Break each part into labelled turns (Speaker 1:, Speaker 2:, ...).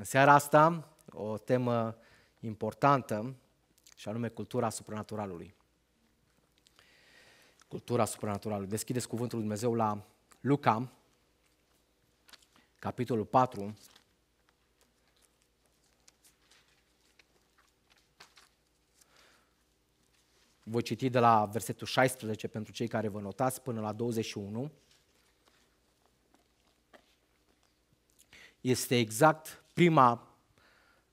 Speaker 1: În seara asta, o temă importantă, și anume cultura supranaturalului. Cultura supranaturalului. Deschideți cuvântul lui Dumnezeu la Luca, capitolul 4, Voi citi de la versetul 16 pentru cei care vă notați până la 21. Este exact prima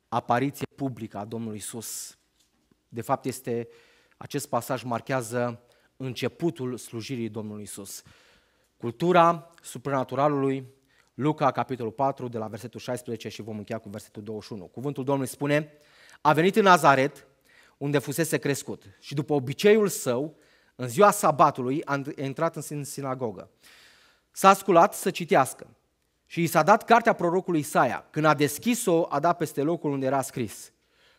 Speaker 1: apariție publică a Domnului Isus. De fapt, este, acest pasaj marchează începutul slujirii Domnului Isus. Cultura supranaturalului, Luca, capitolul 4, de la versetul 16 și vom încheia cu versetul 21. Cuvântul Domnului spune, a venit în Nazaret, unde fusese crescut și după obiceiul său, în ziua sabatului, a intrat în sinagogă. S-a sculat să citească. Și i s-a dat cartea prorocului Isaia. Când a deschis-o, a dat peste locul unde era scris.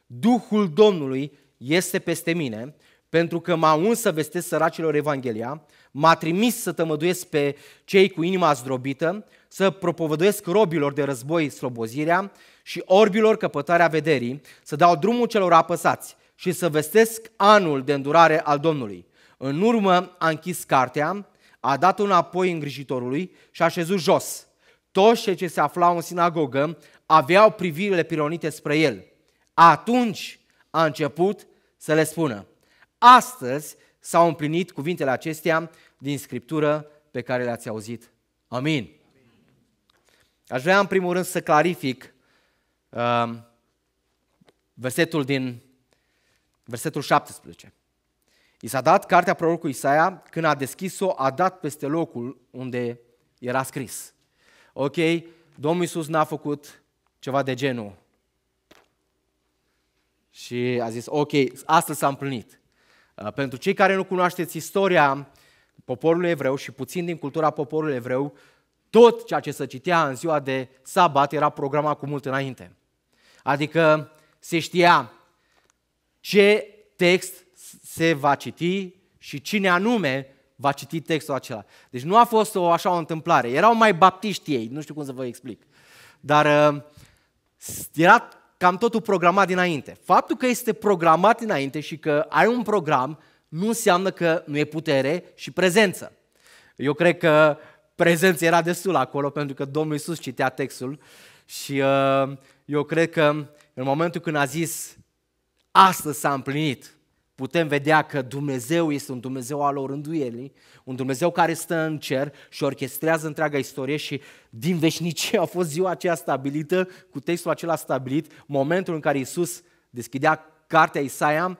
Speaker 1: Duhul Domnului este peste mine, pentru că m-a uns să vestesc săracilor Evanghelia, m-a trimis să tămăduiesc pe cei cu inima zdrobită, să propovăduiesc robilor de război slobozirea și orbilor căpătarea vederii, să dau drumul celor apăsați și să vestesc anul de îndurare al Domnului. În urmă a închis cartea, a dat-o înapoi îngrijitorului și a șezut jos toți cei ce se aflau în sinagogă aveau privirile pironite spre el. Atunci a început să le spună. Astăzi s-au împlinit cuvintele acestea din Scriptură pe care le-ați auzit. Amin. Aș vrea în primul rând să clarific uh, versetul din versetul 17. I s-a dat cartea prorocului Isaia, când a deschis-o, a dat peste locul unde era scris ok, Domnul Iisus n-a făcut ceva de genul. Și a zis, ok, astăzi s-a împlinit. Uh, pentru cei care nu cunoașteți istoria poporului evreu și puțin din cultura poporului evreu, tot ceea ce se citea în ziua de sabat era programat cu mult înainte. Adică se știa ce text se va citi și cine anume va citi textul acela. Deci nu a fost o așa o întâmplare. Erau mai baptiști ei, nu știu cum să vă explic. Dar uh, era cam totul programat dinainte. Faptul că este programat dinainte și că ai un program nu înseamnă că nu e putere și prezență. Eu cred că prezența era destul acolo pentru că Domnul Iisus citea textul și uh, eu cred că în momentul când a zis astăzi s-a împlinit, putem vedea că Dumnezeu este un Dumnezeu al orânduielii, un Dumnezeu care stă în cer și orchestrează întreaga istorie și din veșnicie a fost ziua aceea stabilită, cu textul acela stabilit, momentul în care Iisus deschidea cartea Isaia,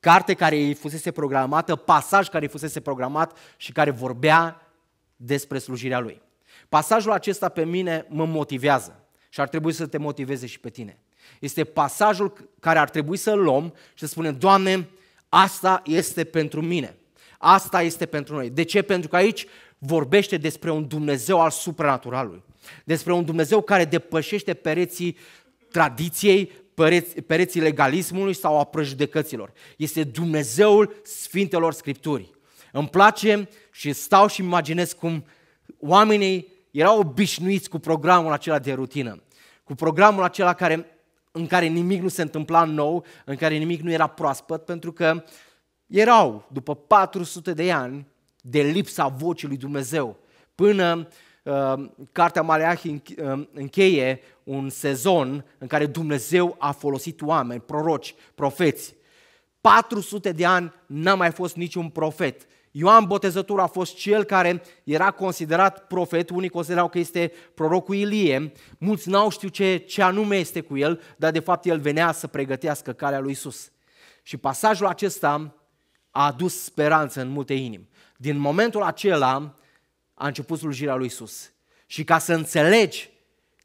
Speaker 1: carte care îi fusese programată, pasaj care îi fusese programat și care vorbea despre slujirea lui. Pasajul acesta pe mine mă motivează și ar trebui să te motiveze și pe tine. Este pasajul care ar trebui să-l luăm și să spunem, Doamne, Asta este pentru mine. Asta este pentru noi. De ce? Pentru că aici vorbește despre un Dumnezeu al supranaturalului. Despre un Dumnezeu care depășește pereții tradiției, pereții legalismului sau a prejudecăților. Este Dumnezeul Sfintelor Scripturii. Îmi place și stau și imaginez cum oamenii erau obișnuiți cu programul acela de rutină, cu programul acela care în care nimic nu se întâmpla nou, în care nimic nu era proaspăt, pentru că erau, după 400 de ani, de lipsa vocii lui Dumnezeu. Până uh, Cartea Maleahii uh, încheie un sezon în care Dumnezeu a folosit oameni, proroci, profeți. 400 de ani n-a mai fost niciun profet, Ioan Botezătorul a fost cel care era considerat profet, unii considerau că este prorocul Ilie, mulți n-au știut ce, ce anume este cu el, dar de fapt el venea să pregătească calea lui Isus. Și pasajul acesta a adus speranță în multe inimi. Din momentul acela a început slujirea lui Isus. Și ca să înțelegi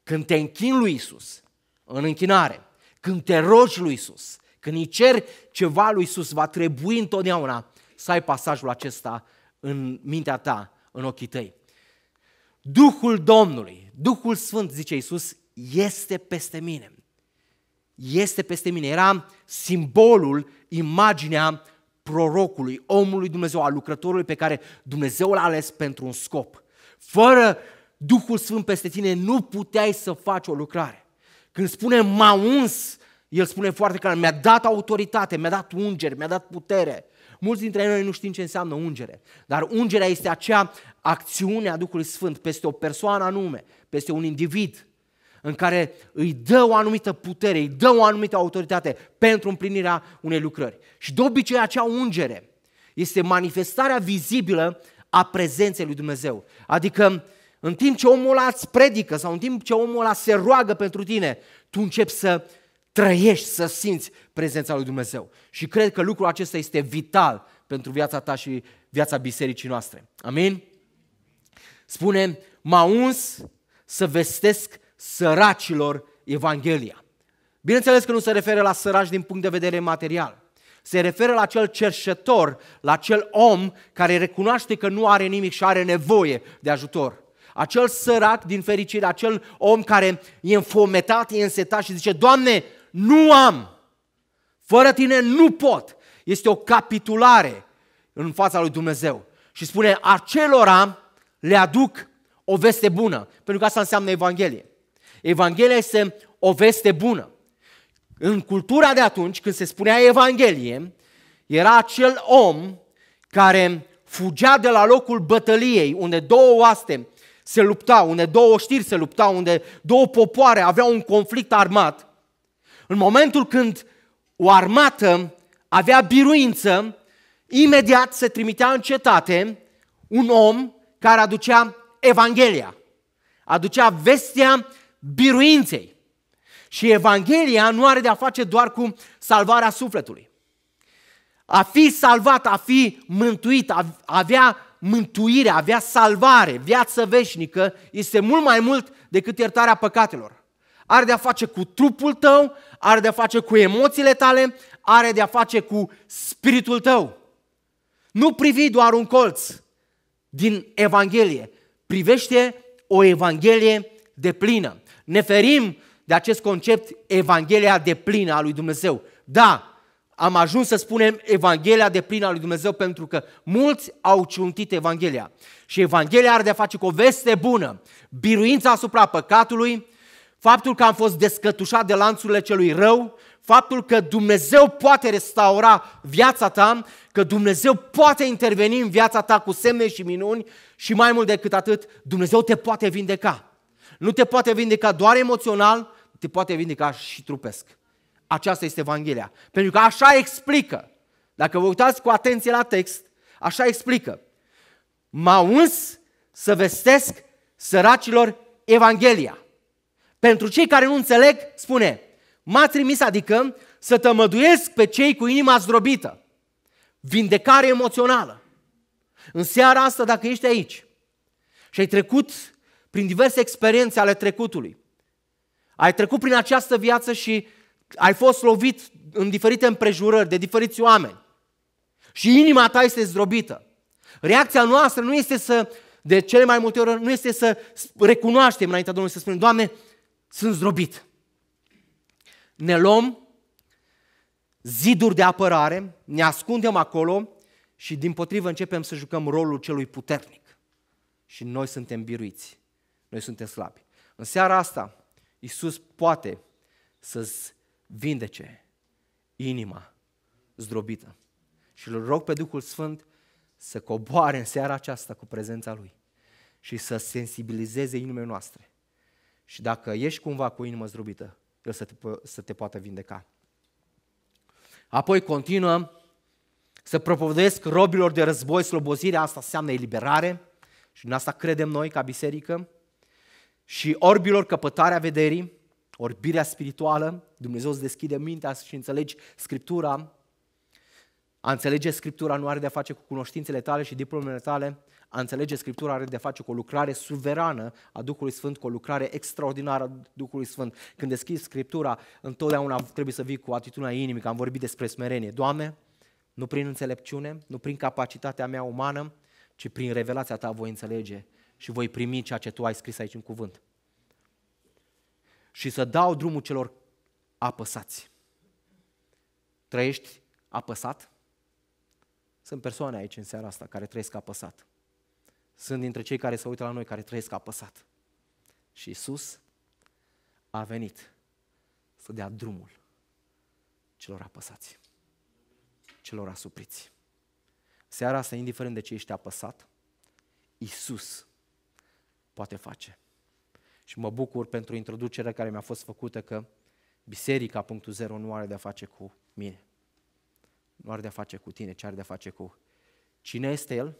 Speaker 1: când te închin lui Isus, în închinare, când te rogi lui Isus, când îi ceri ceva lui Isus, va trebui întotdeauna să ai pasajul acesta în mintea ta, în ochii tăi. Duhul Domnului, Duhul Sfânt, zice Iisus, este peste mine. Este peste mine. Era simbolul, imaginea prorocului, omului Dumnezeu, a lucrătorului pe care Dumnezeu l-a ales pentru un scop. Fără Duhul Sfânt peste tine nu puteai să faci o lucrare. Când spune m-a uns, el spune foarte clar, mi-a dat autoritate, mi-a dat ungeri, mi-a dat putere. Mulți dintre noi nu știm ce înseamnă ungere, dar ungerea este acea acțiune a Duhului Sfânt peste o persoană anume, peste un individ, în care îi dă o anumită putere, îi dă o anumită autoritate pentru împlinirea unei lucrări. Și de obicei acea ungere este manifestarea vizibilă a prezenței lui Dumnezeu. Adică în timp ce omul ăla îți predică sau în timp ce omul ăla se roagă pentru tine, tu începi să trăiești, să simți prezența lui Dumnezeu. Și cred că lucrul acesta este vital pentru viața ta și viața bisericii noastre. Amin? Spune, m-a uns să vestesc săracilor Evanghelia. Bineînțeles că nu se referă la săraci din punct de vedere material. Se referă la cel cerșător, la cel om care recunoaște că nu are nimic și are nevoie de ajutor. Acel sărac, din fericire, acel om care e înfometat, e însetat și zice, Doamne, nu am. Fără tine nu pot. Este o capitulare în fața lui Dumnezeu. Și spune, acelora le aduc o veste bună. Pentru că asta înseamnă Evanghelie. Evanghelia este o veste bună. În cultura de atunci, când se spunea Evanghelie, era acel om care fugea de la locul bătăliei, unde două oaste se luptau, unde două știri se luptau, unde două popoare aveau un conflict armat în momentul când o armată avea biruință, imediat se trimitea în cetate un om care aducea Evanghelia, aducea vestea biruinței. Și Evanghelia nu are de a face doar cu salvarea sufletului. A fi salvat, a fi mântuit, a avea mântuire, a avea salvare, viață veșnică, este mult mai mult decât iertarea păcatelor. Are de a face cu trupul tău, are de-a face cu emoțiile tale, are de-a face cu spiritul tău. Nu privi doar un colț din Evanghelie, privește o Evanghelie de plină. Ne ferim de acest concept Evanghelia de plină a lui Dumnezeu. Da, am ajuns să spunem Evanghelia de plină a lui Dumnezeu pentru că mulți au ciuntit Evanghelia. Și Evanghelia are de a face cu o veste bună, biruința asupra păcatului, faptul că am fost descătușat de lanțurile celui rău, faptul că Dumnezeu poate restaura viața ta, că Dumnezeu poate interveni în viața ta cu semne și minuni și mai mult decât atât, Dumnezeu te poate vindeca. Nu te poate vindeca doar emoțional, te poate vindeca și trupesc. Aceasta este Evanghelia. Pentru că așa explică. Dacă vă uitați cu atenție la text, așa explică. m au uns să vestesc săracilor Evanghelia. Pentru cei care nu înțeleg, spune, m-a trimis, adică, să tămăduiesc pe cei cu inima zdrobită. Vindecare emoțională. În seara asta, dacă ești aici și ai trecut prin diverse experiențe ale trecutului, ai trecut prin această viață și ai fost lovit în diferite împrejurări, de diferiți oameni, și inima ta este zdrobită, reacția noastră nu este să, de cele mai multe ori, nu este să recunoaștem înaintea Domnului, să spunem, Doamne, sunt zdrobit. Ne luăm ziduri de apărare, ne ascundem acolo și din potrivă începem să jucăm rolul celui puternic. Și noi suntem biruiți, noi suntem slabi. În seara asta, Iisus poate să-ți vindece inima zdrobită. Și îl rog pe Duhul Sfânt să coboare în seara aceasta cu prezența Lui și să sensibilizeze inimile noastre și dacă ești cumva cu inima zdrobită, El să te, să te poată vindeca. Apoi continuă să propovedesc robilor de război slobozirea, asta înseamnă eliberare și în asta credem noi ca biserică, și orbilor căpătarea vederii, orbirea spirituală, Dumnezeu îți deschide mintea și înțelegi Scriptura, a înțelege Scriptura nu are de-a face cu cunoștințele tale și diplomele tale, a înțelege Scriptura are de face cu o lucrare suverană a Duhului Sfânt, cu o lucrare extraordinară a Duhului Sfânt. Când deschizi Scriptura, întotdeauna trebuie să vii cu atitudinea inimii, că am vorbit despre smerenie. Doamne, nu prin înțelepciune, nu prin capacitatea mea umană, ci prin revelația ta voi înțelege și voi primi ceea ce tu ai scris aici în cuvânt. Și să dau drumul celor apăsați. Trăiești apăsat? Sunt persoane aici în seara asta care trăiesc apăsat sunt dintre cei care se uită la noi, care trăiesc apăsat. Și Isus a venit să dea drumul celor apăsați, celor asupriți. Seara asta, indiferent de ce ești apăsat, Isus poate face. Și mă bucur pentru introducerea care mi-a fost făcută că Biserica.0 nu are de-a face cu mine. Nu are de-a face cu tine, ci are de-a face cu cine este El,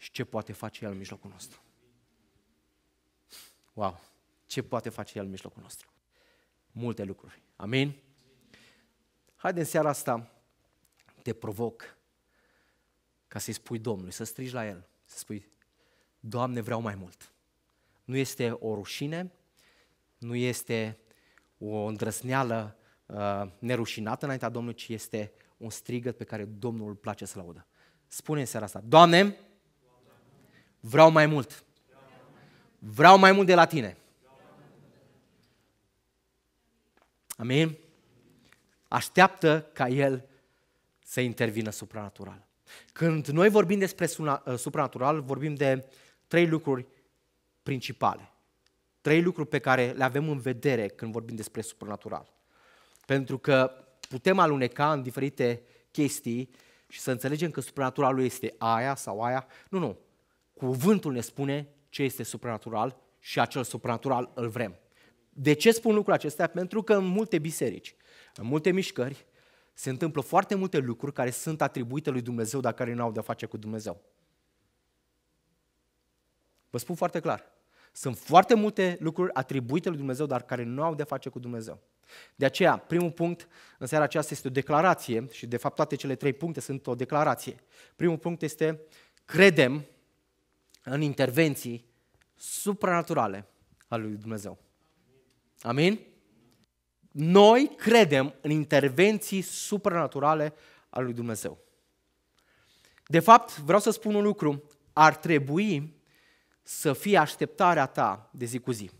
Speaker 1: și ce poate face El în mijlocul nostru. Wow! Ce poate face El în mijlocul nostru? Multe lucruri. Amin? Haide în seara asta, te provoc ca să-i spui Domnului, să strigi la El, să spui, Doamne, vreau mai mult. Nu este o rușine, nu este o îndrăsneală uh, nerușinată înaintea Domnului, ci este un strigăt pe care Domnul îl place să-l audă. Spune în seara asta, Doamne, Vreau mai mult. Vreau mai mult de la tine. Amin? Așteaptă ca El să intervină supranatural. Când noi vorbim despre uh, supranatural, vorbim de trei lucruri principale. Trei lucruri pe care le avem în vedere când vorbim despre supranatural. Pentru că putem aluneca în diferite chestii și să înțelegem că supranaturalul este aia sau aia. Nu, nu. Cuvântul ne spune ce este supranatural și acel supranatural îl vrem. De ce spun lucrul acesta? Pentru că în multe biserici, în multe mișcări, se întâmplă foarte multe lucruri care sunt atribuite lui Dumnezeu, dar care nu au de-a face cu Dumnezeu. Vă spun foarte clar. Sunt foarte multe lucruri atribuite lui Dumnezeu, dar care nu au de-a face cu Dumnezeu. De aceea, primul punct în seara aceasta este o declarație și de fapt toate cele trei puncte sunt o declarație. Primul punct este credem în intervenții supranaturale ale lui Dumnezeu. Amin? Noi credem în intervenții supranaturale ale lui Dumnezeu. De fapt, vreau să spun un lucru, ar trebui să fie așteptarea ta de zi cu zi.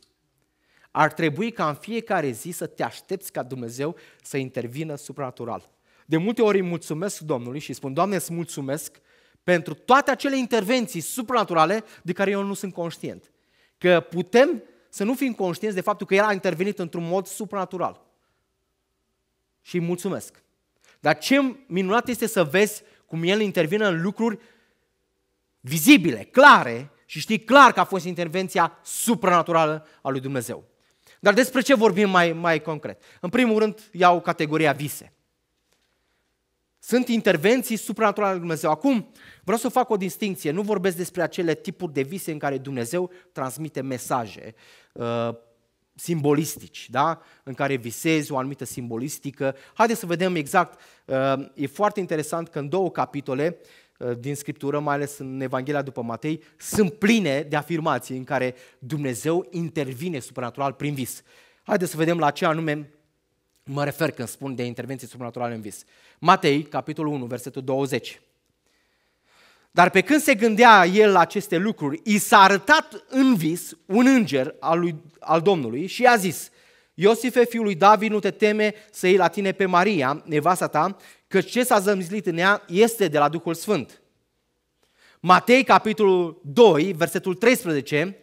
Speaker 1: Ar trebui ca în fiecare zi să te aștepți ca Dumnezeu să intervină supranatural. De multe ori îi mulțumesc Domnului și spun, Doamne, îți mulțumesc pentru toate acele intervenții supranaturale de care eu nu sunt conștient. Că putem să nu fim conștienți de faptul că El a intervenit într-un mod supranatural. Și îi mulțumesc. Dar ce minunat este să vezi cum El intervine în lucruri vizibile, clare și știi clar că a fost intervenția supranaturală a lui Dumnezeu. Dar despre ce vorbim mai, mai concret? În primul rând iau categoria vise. Sunt intervenții supranaturale lui Dumnezeu. Acum, vreau să fac o distinție. Nu vorbesc despre acele tipuri de vise în care Dumnezeu transmite mesaje uh, simbolistici, da? în care visezi o anumită simbolistică. Haideți să vedem exact. Uh, e foarte interesant că în două capitole uh, din Scriptură, mai ales în Evanghelia după Matei, sunt pline de afirmații în care Dumnezeu intervine supranatural prin vis. Haideți să vedem la ce anume Mă refer când spun de intervenții supranaturale în vis. Matei, capitolul 1, versetul 20. Dar pe când se gândea el la aceste lucruri, i s-a arătat în vis un înger al, lui, al Domnului și i-a zis, Iosife, fiul lui David, nu te teme să iei la tine pe Maria, nevasta ta, că ce s-a zămizlit în ea este de la Duhul Sfânt. Matei, capitolul 2, versetul 13,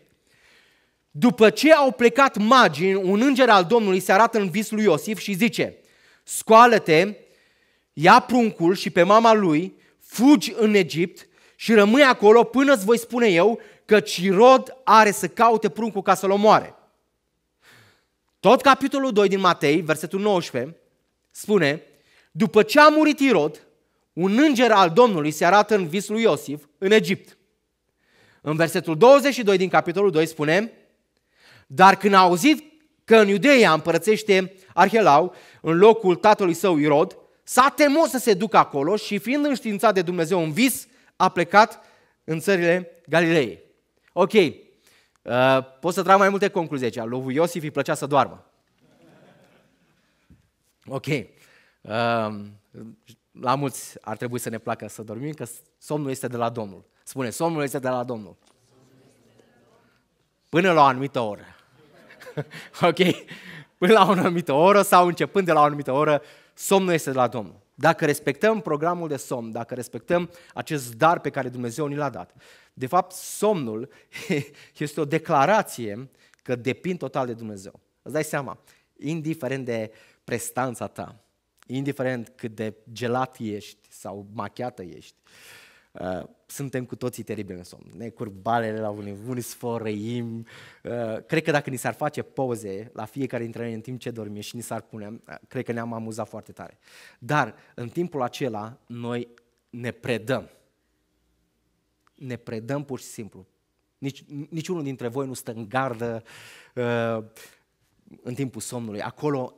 Speaker 1: după ce au plecat magii, un înger al Domnului se arată în vis lui Iosif și zice, scoală-te, ia pruncul și pe mama lui, fugi în Egipt și rămâi acolo până îți voi spune eu că Cirod are să caute pruncul ca să-l omoare. Tot capitolul 2 din Matei, versetul 19, spune, după ce a murit Irod, un înger al Domnului se arată în vis lui Iosif în Egipt. În versetul 22 din capitolul 2 spune, dar când a auzit că în Iudeia împărățește Arhelau, în locul tatălui său Irod, s-a temut să se ducă acolo și fiind înștiințat de Dumnezeu în vis, a plecat în țările Galilei. Ok, uh, pot să trag mai multe concluzii aici. Lui Iosif îi plăcea să doarmă. Ok, uh, la mulți ar trebui să ne placă să dormim, că somnul este de la Domnul. Spune, somnul este de la Domnul. Până la o anumită oră. ok? Până la o anumită oră sau începând de la o anumită oră, somnul este de la Domnul. Dacă respectăm programul de somn, dacă respectăm acest dar pe care Dumnezeu ni l-a dat, de fapt, somnul este o declarație că depind total de Dumnezeu. Îți dai seama, indiferent de prestanța ta, indiferent cât de gelat ești sau machiată ești, uh, suntem cu toții teribili în somn. Ne curg balele la unii, unii sfărăim. Uh, cred că dacă ni s-ar face poze la fiecare dintre noi în timp ce dormim și ni s-ar pune, uh, cred că ne-am amuzat foarte tare. Dar în timpul acela noi ne predăm. Ne predăm pur și simplu. Nici, niciunul dintre voi nu stă în gardă uh, în timpul somnului. Acolo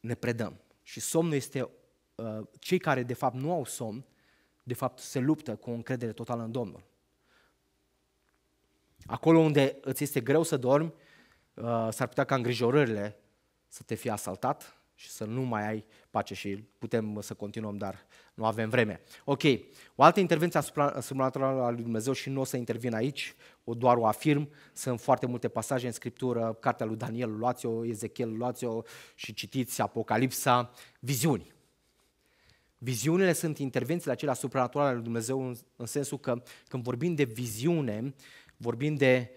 Speaker 1: ne predăm. Și somnul este, cei care de fapt nu au somn, de fapt, se luptă cu o încredere totală în Domnul. Acolo unde îți este greu să dormi, uh, s-ar putea ca îngrijorările să te fie asaltat și să nu mai ai pace și putem să continuăm, dar nu avem vreme. Ok, o altă intervenție asupra supranaturală a lui Dumnezeu și nu o să intervin aici, o doar o afirm, sunt foarte multe pasaje în Scriptură, cartea lui Daniel, luați-o, Ezechiel, luați-o și citiți Apocalipsa, viziuni. Viziunile sunt intervențiile acelea supranaturale lui Dumnezeu în, în sensul că când vorbim de viziune, vorbim de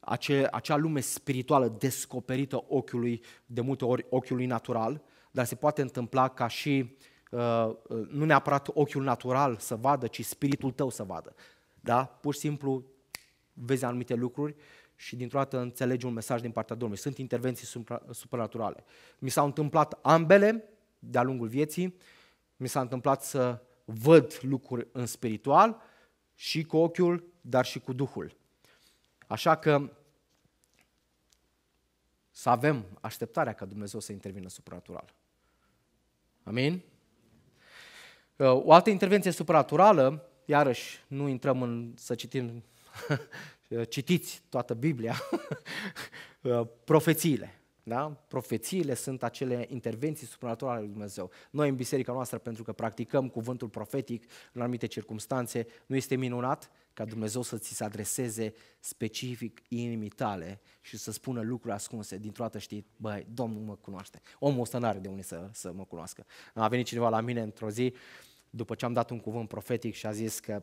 Speaker 1: ace, acea lume spirituală descoperită ochiului, de multe ori ochiului natural, dar se poate întâmpla ca și uh, uh nu neapărat ochiul natural să vadă, ci spiritul tău să vadă. Da? Pur și simplu vezi anumite lucruri și dintr-o dată înțelegi un mesaj din partea Domnului. Sunt intervenții supranaturale. Mi s-au întâmplat ambele de-a lungul vieții mi s-a întâmplat să văd lucruri în spiritual și cu ochiul, dar și cu Duhul. Așa că să avem așteptarea ca Dumnezeu să intervină supranatural. Amin? Ă, o altă intervenție supranaturală, iarăși nu intrăm în să citim, citiți toată Biblia, ă, profețiile. Da? Profețiile sunt acele intervenții supranaturale ale lui Dumnezeu. Noi în biserica noastră, pentru că practicăm cuvântul profetic în anumite circunstanțe, nu este minunat ca Dumnezeu să ți se adreseze specific inimii tale și să spună lucruri ascunse. Dintr-o dată știi, băi, Domnul mă cunoaște. Omul ăsta n-are de unde să, să mă cunoască. A venit cineva la mine într-o zi, după ce am dat un cuvânt profetic și a zis că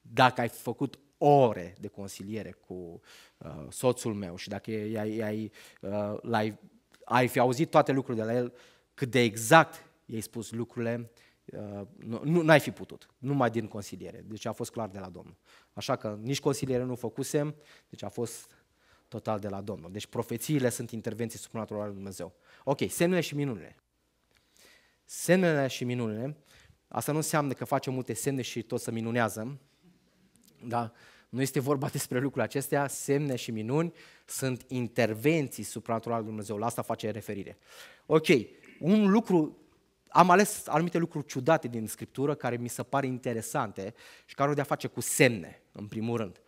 Speaker 1: dacă ai făcut ore de consiliere cu uh, soțul meu și dacă ai, ai, uh, l-ai, ai fi auzit toate lucrurile de la el, cât de exact i-ai spus lucrurile, uh, nu, n-ai fi putut, numai din consiliere. Deci a fost clar de la Domnul. Așa că nici consiliere nu făcusem, deci a fost total de la Domnul. Deci profețiile sunt intervenții supranaturale lui Dumnezeu. Ok, semnele și minunile. Semnele și minunile, asta nu înseamnă că facem multe semne și tot să minunează, da? Nu este vorba despre lucrurile acestea, semne și minuni sunt intervenții supranaturale Dumnezeu, la asta face referire. Ok, un lucru, am ales anumite lucruri ciudate din Scriptură care mi se pare interesante și care au de-a face cu semne, în primul rând.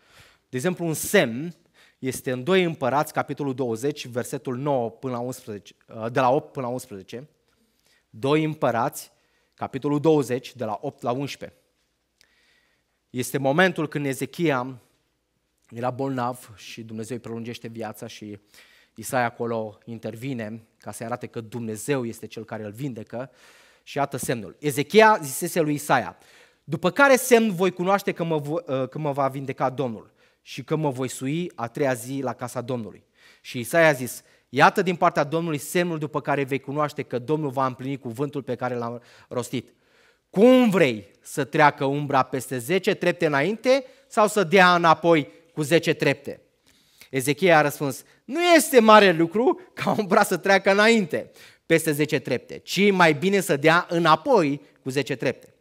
Speaker 1: De exemplu, un semn este în 2 Împărați, capitolul 20, versetul 9 până la 11, uh, de la 8 până la 11. 2 Împărați, capitolul 20, de la 8 la 11. Este momentul când Ezechia era bolnav și Dumnezeu îi prelungește viața și Isaia acolo intervine ca să arate că Dumnezeu este cel care îl vindecă și iată semnul. Ezechia zisese lui Isaia, după care semn voi cunoaște că mă, ă, că mă va vindeca Domnul și că mă voi sui a treia zi la casa Domnului. Și Isaia a zis, iată din partea Domnului semnul după care vei cunoaște că Domnul va împlini cuvântul pe care l a rostit. Cum vrei să treacă umbra peste 10 trepte înainte sau să dea înapoi cu 10 trepte? Ezechia a răspuns, nu este mare lucru ca umbra să treacă înainte peste 10 trepte, ci mai bine să dea înapoi cu 10 trepte.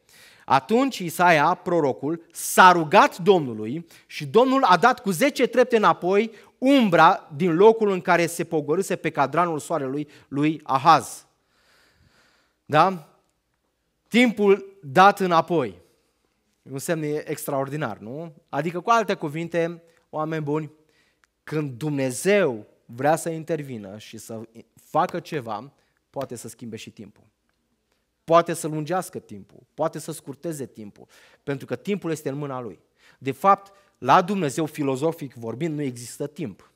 Speaker 1: Atunci Isaia, prorocul, s-a rugat Domnului și Domnul a dat cu 10 trepte înapoi umbra din locul în care se pogorâse pe cadranul soarelui lui Ahaz. Da? timpul dat înapoi. un semn extraordinar, nu? Adică, cu alte cuvinte, oameni buni, când Dumnezeu vrea să intervină și să facă ceva, poate să schimbe și timpul. Poate să lungească timpul, poate să scurteze timpul, pentru că timpul este în mâna lui. De fapt, la Dumnezeu, filozofic vorbind, nu există timp.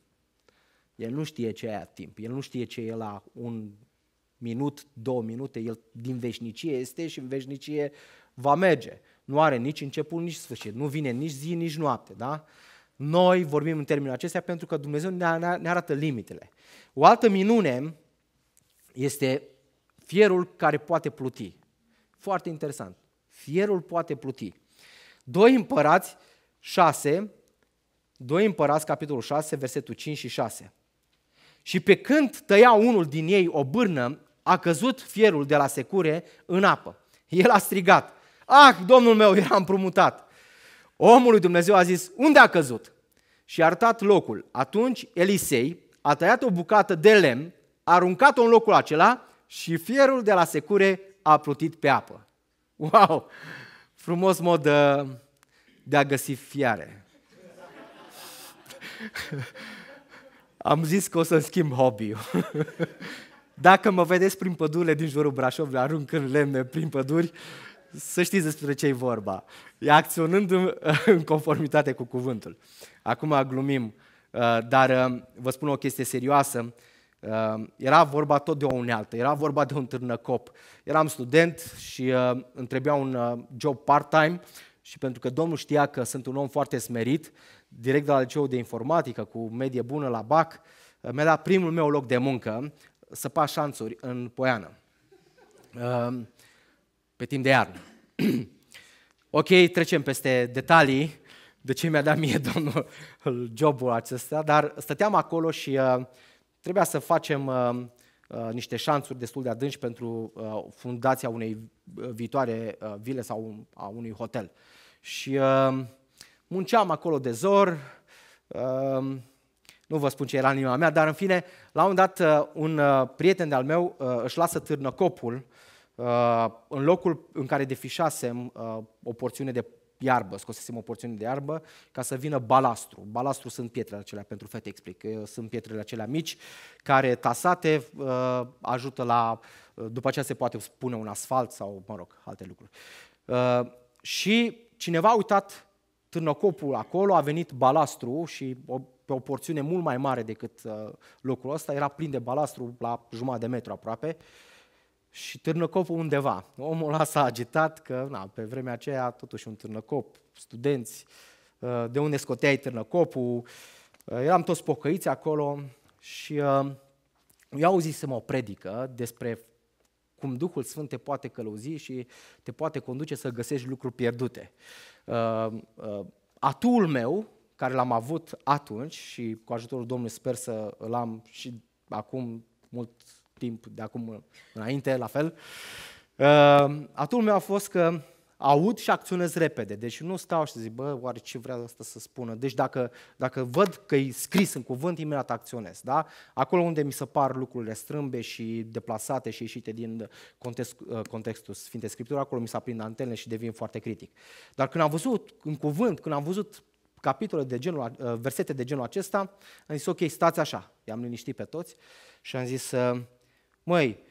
Speaker 1: El nu știe ce e timp, el nu știe ce e la un minut, două minute, el din veșnicie este și în veșnicie va merge. Nu are nici început, nici sfârșit. Nu vine nici zi, nici noapte. Da? Noi vorbim în termenul acestea pentru că Dumnezeu ne arată limitele. O altă minune este fierul care poate pluti. Foarte interesant. Fierul poate pluti. Doi împărați 6, Doi împărați capitolul 6, versetul 5 și 6. Și pe când tăia unul din ei o bârnă, a căzut fierul de la secure în apă. El a strigat, ah, domnul meu, era împrumutat. Omul lui Dumnezeu a zis, unde a căzut? Și a arătat locul. Atunci Elisei a tăiat o bucată de lemn, a aruncat-o în locul acela și fierul de la secure a plutit pe apă. Wow! Frumos mod de, de a găsi fiare. Am zis că o să schimb hobby Dacă mă vedeți prin pădurile din jurul Brașovului, aruncând lemne prin păduri, să știți despre ce e vorba. E acționând în, conformitate cu cuvântul. Acum glumim, uh, dar uh, vă spun o chestie serioasă. Uh, era vorba tot de o unealtă, era vorba de un târnăcop. Eram student și întrebea un job part-time și pentru că Domnul știa că sunt un om foarte smerit, direct de la liceul de informatică, cu medie bună la BAC, mi-a dat primul meu loc de muncă săpa șanțuri în poiană, ehm, pe timp de iarnă. ok, trecem peste detalii de ce mi-a dat mie domnul jobul acesta, dar stăteam acolo și uh, trebuia să facem uh, uh, niște șanțuri destul de adânci pentru fundația unei viitoare vile sau a unui hotel. Și munceam acolo de zor, nu vă spun ce era în inima mea, dar în fine, la un dat uh, un uh, prieten de-al meu uh, își lasă târnă copul în locul în care defișasem o porțiune de iarbă, scosesem o porțiune de iarbă ca să vină balastru. Balastru sunt pietrele acelea, pentru fete explic, sunt pietrele acelea mici care tasate ajută la, după aceea se poate spune un asfalt sau, mă rog, alte lucruri. Și cineva a uitat târnăcopul acolo, a venit balastru și pe o porțiune mult mai mare decât uh, locul ăsta, era plin de balastru la jumătate de metru aproape și târnăcopul undeva. Omul ăla s-a agitat că na, pe vremea aceea totuși un târnăcop, studenți, uh, de unde scoteai târnăcopul, uh, eram toți pocăiți acolo și eu auzisem o predică despre cum Duhul Sfânt te poate călăuzi și te poate conduce să găsești lucruri pierdute. Atul meu care l-am avut atunci și cu ajutorul Domnului sper să l am și acum mult timp de acum înainte, la fel. Uh, atul meu a fost că aud și acționez repede. Deci nu stau și zic, bă, oare ce vrea asta să spună? Deci dacă, dacă văd că e scris în cuvânt, imediat acționez. Da? Acolo unde mi se par lucrurile strâmbe și deplasate și ieșite din context, uh, contextul Sfintei Scripturi, acolo mi se aprind antenele și devin foarte critic. Dar când am văzut în cuvânt, când am văzut capitole de genul, ă, versete de genul acesta, am zis, ok, stați așa. I-am liniștit pe toți și am zis, ă, măi,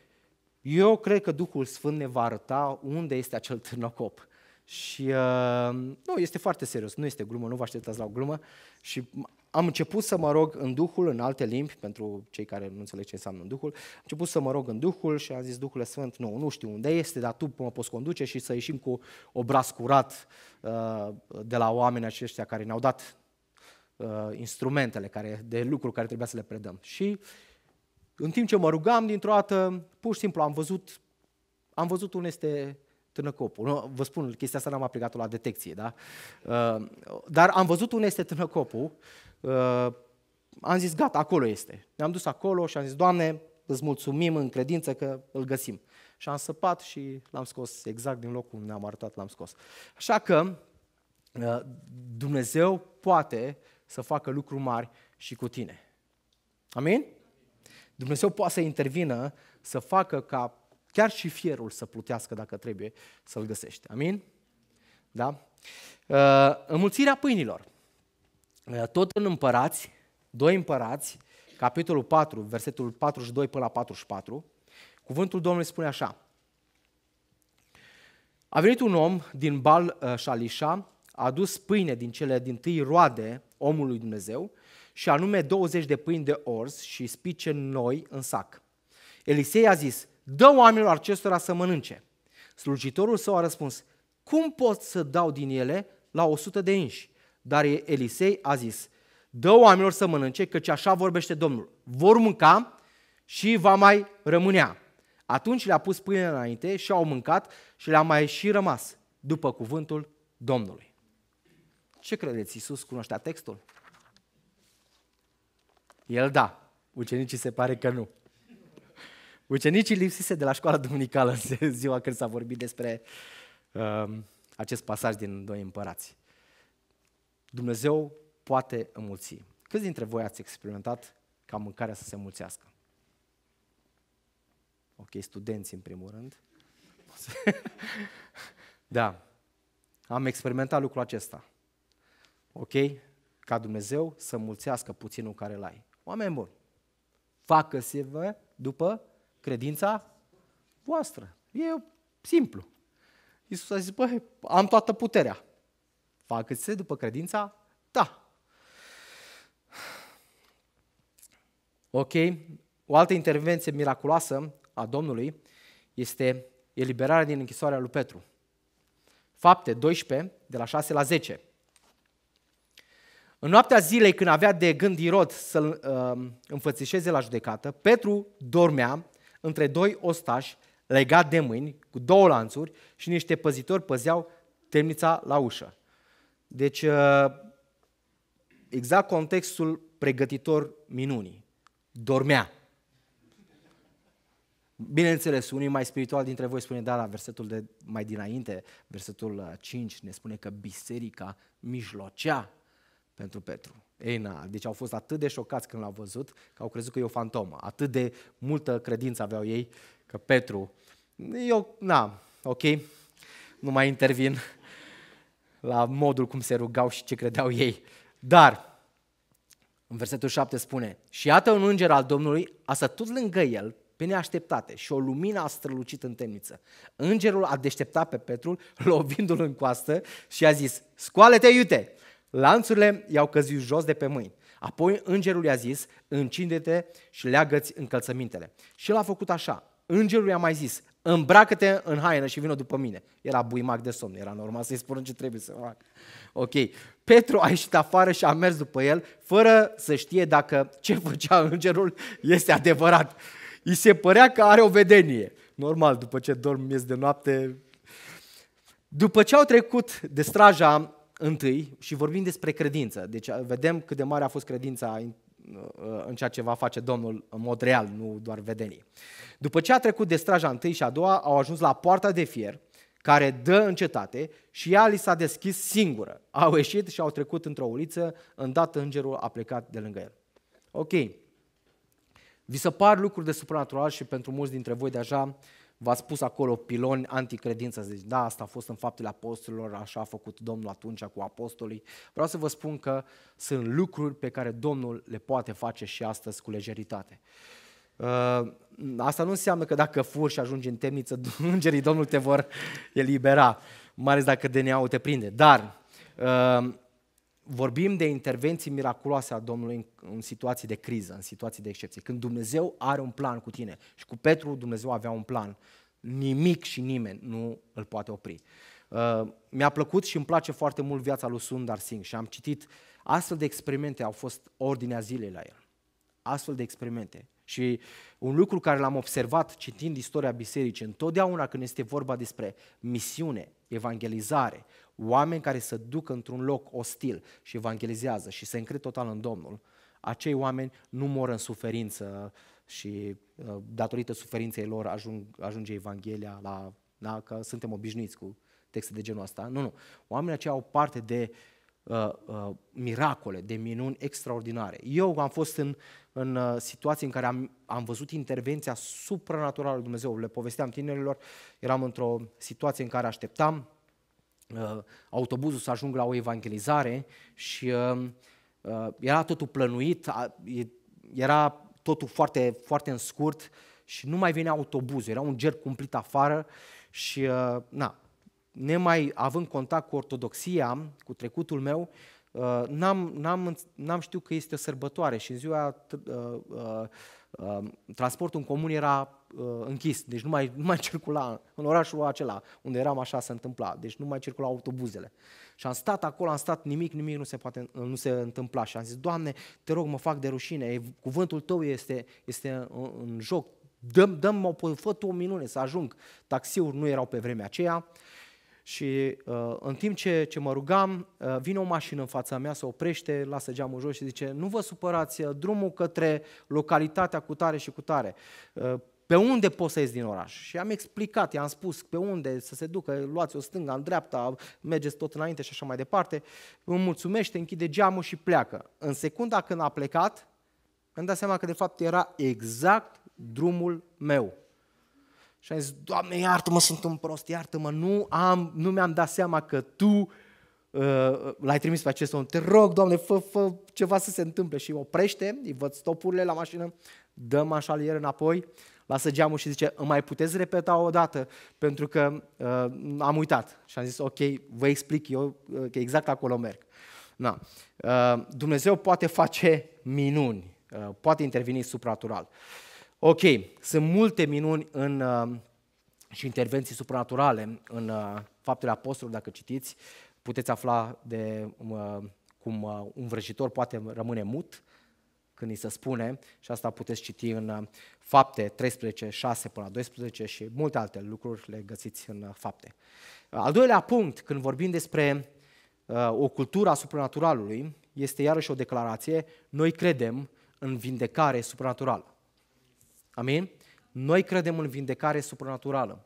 Speaker 1: eu cred că Duhul Sfânt ne va arăta unde este acel târnocop. Și uh, nu, este foarte serios, nu este glumă, nu vă așteptați la o glumă. Și am început să mă rog în Duhul, în alte limbi, pentru cei care nu înțeleg ce înseamnă în Duhul, am început să mă rog în Duhul și am zis, Duhul Sfânt, nu, nu știu unde este, dar tu mă poți conduce și să ieșim cu obraz curat uh, de la oamenii aceștia care ne-au dat uh, instrumentele care, de lucruri care trebuia să le predăm. Și în timp ce mă rugam, dintr-o dată, pur și simplu am văzut, am văzut unde este tânăcopul. Vă spun, chestia asta n-am aplicat-o la detecție, da? Uh, dar am văzut unde este tânăcopul uh, am zis, gata, acolo este. Ne-am dus acolo și am zis, Doamne, îți mulțumim în credință că îl găsim. Și am săpat și l-am scos exact din locul unde ne-am arătat, l-am scos. Așa că uh, Dumnezeu poate să facă lucruri mari și cu tine. Amin? Dumnezeu poate să intervină, să facă ca chiar și fierul să plutească dacă trebuie să-l găsești. Amin? Da? Uh, înmulțirea pâinilor. Eh, tot în împărați, doi împărați, capitolul 4, versetul 42 până la 44, cuvântul Domnului spune așa. A venit un om din Bal eh, Shalisha, a adus pâine din cele din tâi roade omului Dumnezeu și anume 20 de pâini de orz și spice noi în sac. Elisei a zis, dă oamenilor acestora să mănânce. Slujitorul său a răspuns, cum pot să dau din ele la 100 de inși? Dar Elisei a zis, dă oamenilor să mănânce, căci așa vorbește Domnul. Vor mânca și va mai rămânea. Atunci le-a pus pâine înainte și au mâncat și le-a mai și rămas, după cuvântul Domnului. Ce credeți? Iisus cunoștea textul? El da, ucenicii se pare că nu. Ucenicii lipsise de la școala duminicală în ziua când s-a vorbit despre uh, acest pasaj din Doi Împărați. Dumnezeu poate înmulți. Câți dintre voi ați experimentat ca mâncarea să se mulțească? Ok, studenți în primul rând. da, am experimentat lucrul acesta. Ok? Ca Dumnezeu să mulțească puținul care l ai. Oameni buni, facă-se după credința voastră. E simplu. Iisus a zis, băi, am toată puterea. Facă-se după credința ta. Ok? O altă intervenție miraculoasă a Domnului este eliberarea din închisoarea lui Petru. Fapte 12, de la 6 la 10. În noaptea zilei când avea de gând Irod să-l uh, înfățișeze la judecată, Petru dormea între doi ostași legat de mâini, cu două lanțuri și niște păzitori păzeau temnița la ușă. Deci, uh, exact contextul pregătitor minunii. Dormea. Bineînțeles, unii mai spiritual dintre voi spune, da, la versetul de mai dinainte, versetul 5, uh, ne spune că biserica mijlocea pentru Petru. Ei, na, deci au fost atât de șocați când l-au văzut, că au crezut că e o fantomă. Atât de multă credință aveau ei că Petru, eu, na, ok, nu mai intervin la modul cum se rugau și ce credeau ei. Dar, în versetul 7 spune, și iată un înger al Domnului a sătut lângă el pe neașteptate și o lumină a strălucit în temniță. Îngerul a deșteptat pe Petru, lovindu-l în coastă și a zis, scoală-te, iute! Lanțurile i-au căzut jos de pe mâini. Apoi îngerul i-a zis, încinde-te și leagă-ți încălțămintele. Și el a făcut așa. Îngerul i-a mai zis, îmbracă-te în haină și vină după mine. Era buimac de somn, era normal să-i spun ce trebuie să fac. Ok, Petru a ieșit afară și a mers după el, fără să știe dacă ce făcea îngerul este adevărat. I se părea că are o vedenie. Normal, după ce dorm miez de noapte. După ce au trecut de straja întâi și vorbim despre credință, deci vedem cât de mare a fost credința în ceea ce va face Domnul în mod real, nu doar vedenii. După ce a trecut de straja întâi și a doua, au ajuns la poarta de fier, care dă în cetate și ea li s-a deschis singură. Au ieșit și au trecut într-o uliță, îndată îngerul a plecat de lângă el. Ok, vi se par lucruri de supranatural și pentru mulți dintre voi deja v-ați pus acolo piloni anticredință, zici, da, asta a fost în faptele apostolilor, așa a făcut Domnul atunci cu apostolii. Vreau să vă spun că sunt lucruri pe care Domnul le poate face și astăzi cu lejeritate. Uh, asta nu înseamnă că dacă furi și ajungi în temniță, îngerii Domnul te vor elibera, mai ales dacă DNA-ul te prinde. Dar uh, vorbim de intervenții miraculoase a Domnului în, în situații de criză, în situații de excepție. Când Dumnezeu are un plan cu tine și cu Petru Dumnezeu avea un plan, nimic și nimeni nu îl poate opri. Uh, mi-a plăcut și îmi place foarte mult viața lui Sundar Singh și am citit astfel de experimente, au fost ordinea zilei la el. Astfel de experimente. Și un lucru care l-am observat citind istoria bisericii, întotdeauna când este vorba despre misiune, evangelizare, oameni care se duc într-un loc ostil și evangelizează și se încred total în Domnul, acei oameni nu mor în suferință și uh, datorită suferinței lor ajung, ajunge Evanghelia la, da, că suntem obișnuiți cu texte de genul ăsta. Nu, nu. Oamenii aceia au parte de uh, uh, miracole, de minuni extraordinare. Eu am fost în, în uh, situații în care am, am văzut intervenția supranaturală lui Dumnezeu. Le povesteam tinerilor, eram într-o situație în care așteptam Uh, autobuzul să ajungă la o evangelizare și uh, uh era totul plănuit, era totul foarte, foarte în scurt și nu mai venea autobuzul, era un ger cumplit afară și, uh, na, nemai având contact cu ortodoxia, cu trecutul meu, uh, n-am, n-am, n-am știut că este o sărbătoare și în ziua uh, uh, transportul în comun era uh, închis, deci nu mai, nu mai circula în orașul acela unde eram așa se întâmpla, deci nu mai circulau autobuzele. Și am stat acolo, am stat, nimic, nimic nu se, poate, nu se întâmpla și am zis, Doamne, te rog, mă fac de rușine, cuvântul Tău este, este în, în joc, dăm, dăm o, fă tu o minune să ajung. Taxiuri nu erau pe vremea aceea și uh, în timp ce, ce mă rugam, uh, vine o mașină în fața mea, se oprește, lasă geamul jos și zice, nu vă supărați, uh, drumul către localitatea cu tare și cu tare. Uh, pe unde poți să ieși din oraș? Și am explicat, i-am spus pe unde să se ducă, luați-o stânga, în dreapta, mergeți tot înainte și așa mai departe. Îmi mulțumește, închide geamul și pleacă. În secunda când a plecat, îmi dat seama că de fapt era exact drumul meu. Și am zis, Doamne, iartă-mă, sunt un prost, iartă-mă, nu, am, nu mi-am dat seama că Tu uh, l-ai trimis pe acest om. Te rog, Doamne, fă, fă ceva să se întâmple. Și oprește, îi văd stopurile la mașină, dăm așa înapoi lasă geamul și zice, îmi mai puteți repeta o dată pentru că uh, am uitat. Și am zis, ok, vă explic eu uh, că exact acolo merg. Na. Uh, Dumnezeu poate face minuni, uh, poate interveni supranatural. Ok, sunt multe minuni în, uh, și intervenții supranaturale în uh, Faptele Apostolilor, dacă citiți, puteți afla de uh, cum uh, un vrăjitor poate rămâne mut, când îi se spune, și asta puteți citi în uh, Fapte 13, 6 până la 12 și multe alte lucruri le găsiți în uh, Fapte. Al doilea punct, când vorbim despre uh, o cultură a supranaturalului, este iarăși o declarație, noi credem în vindecare supranaturală. Amin? Noi credem în vindecare supranaturală.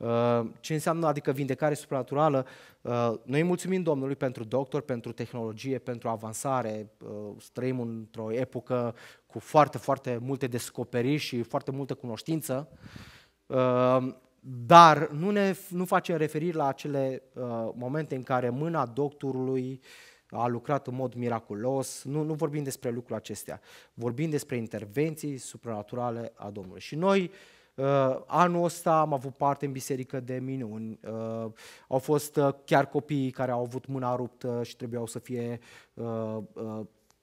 Speaker 1: Uh, ce înseamnă, adică vindecare supranaturală? Uh, noi mulțumim Domnului pentru doctor, pentru tehnologie, pentru avansare. Uh, trăim într-o epocă cu foarte, foarte multe descoperiri și foarte multă cunoștință, dar nu, ne, nu facem referiri la acele momente în care mâna doctorului a lucrat în mod miraculos. Nu, nu vorbim despre lucrul acestea. Vorbim despre intervenții supranaturale a Domnului. Și noi uh, Uh, anul ăsta am avut parte în biserică de minuni. Uh, au fost uh, chiar copiii care au avut mâna ruptă și trebuiau să fie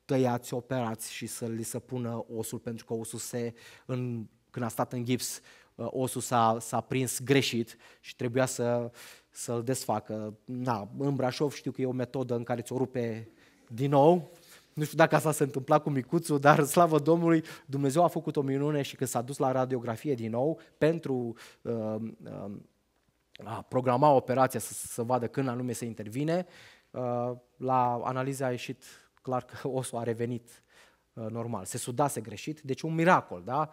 Speaker 1: tăiați, operați și să li se pună osul, pentru că osul se, în, când a stat în gips, osul s-a, s-a prins greșit și trebuia să, să-l desfacă. Na, în Brașov știu că e o metodă în care ți-o rupe din nou nu știu dacă asta a întâmplat cu micuțul, dar slavă Domnului, Dumnezeu a făcut o minune și când s-a dus la radiografie din nou pentru uh, uh, a programa operația să, să vadă când anume se intervine, uh, la analiză a ieșit clar că osul a revenit uh, normal. Se sudase greșit, deci un miracol, da?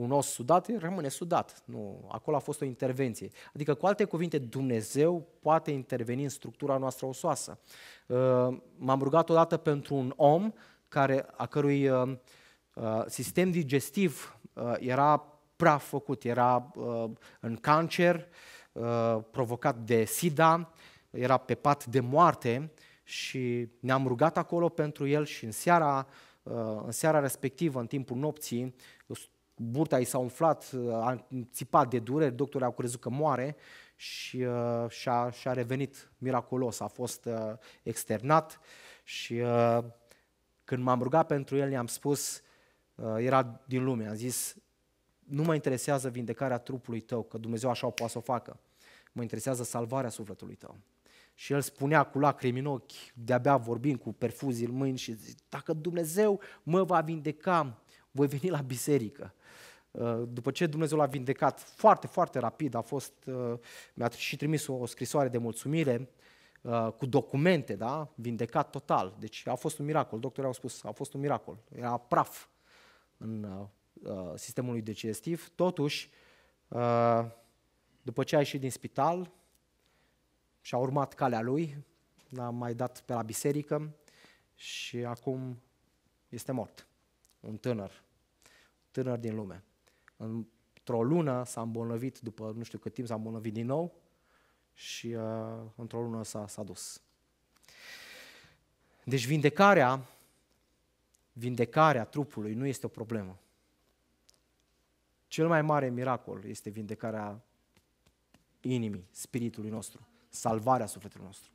Speaker 1: un os sudat rămâne sudat. Nu, acolo a fost o intervenție. Adică, cu alte cuvinte, Dumnezeu poate interveni în structura noastră osoasă. Uh, m-am rugat odată pentru un om care, a cărui uh, uh, sistem digestiv era praf făcut, era în cancer, provocat de sida, era pe pat de moarte și ne-am rugat acolo pentru el și în seara, în seara respectivă, în timpul nopții, burta i s-a umflat, uh, a țipat de dureri, doctorii au crezut că moare și, uh, și-a, și-a revenit miraculos, a fost uh, externat și uh, când m-am rugat pentru el, i-am spus, uh, era din lume, am zis, nu mă interesează vindecarea trupului tău, că Dumnezeu așa o poate să o facă, mă interesează salvarea sufletului tău. Și el spunea cu lacrimi în ochi, de-abia vorbind cu perfuzii în mâini și zic, dacă Dumnezeu mă va vindeca, voi veni la biserică. Uh, după ce Dumnezeu l-a vindecat foarte, foarte rapid, a fost, uh, mi-a și trimis o scrisoare de mulțumire uh, cu documente, da? vindecat total. Deci a fost un miracol, doctorii au spus, a fost un miracol. Era praf în sistemul lui digestiv. Totuși, după ce a ieșit din spital și a urmat calea lui, l-a mai dat pe la biserică și acum este mort. Un tânăr, tânăr din lume într-o lună s-a îmbolnăvit, după nu știu cât timp s-a îmbolnăvit din nou și uh, într-o lună s-a, s-a dus. Deci vindecarea, vindecarea trupului nu este o problemă. Cel mai mare miracol este vindecarea inimii, spiritului nostru, salvarea sufletului nostru.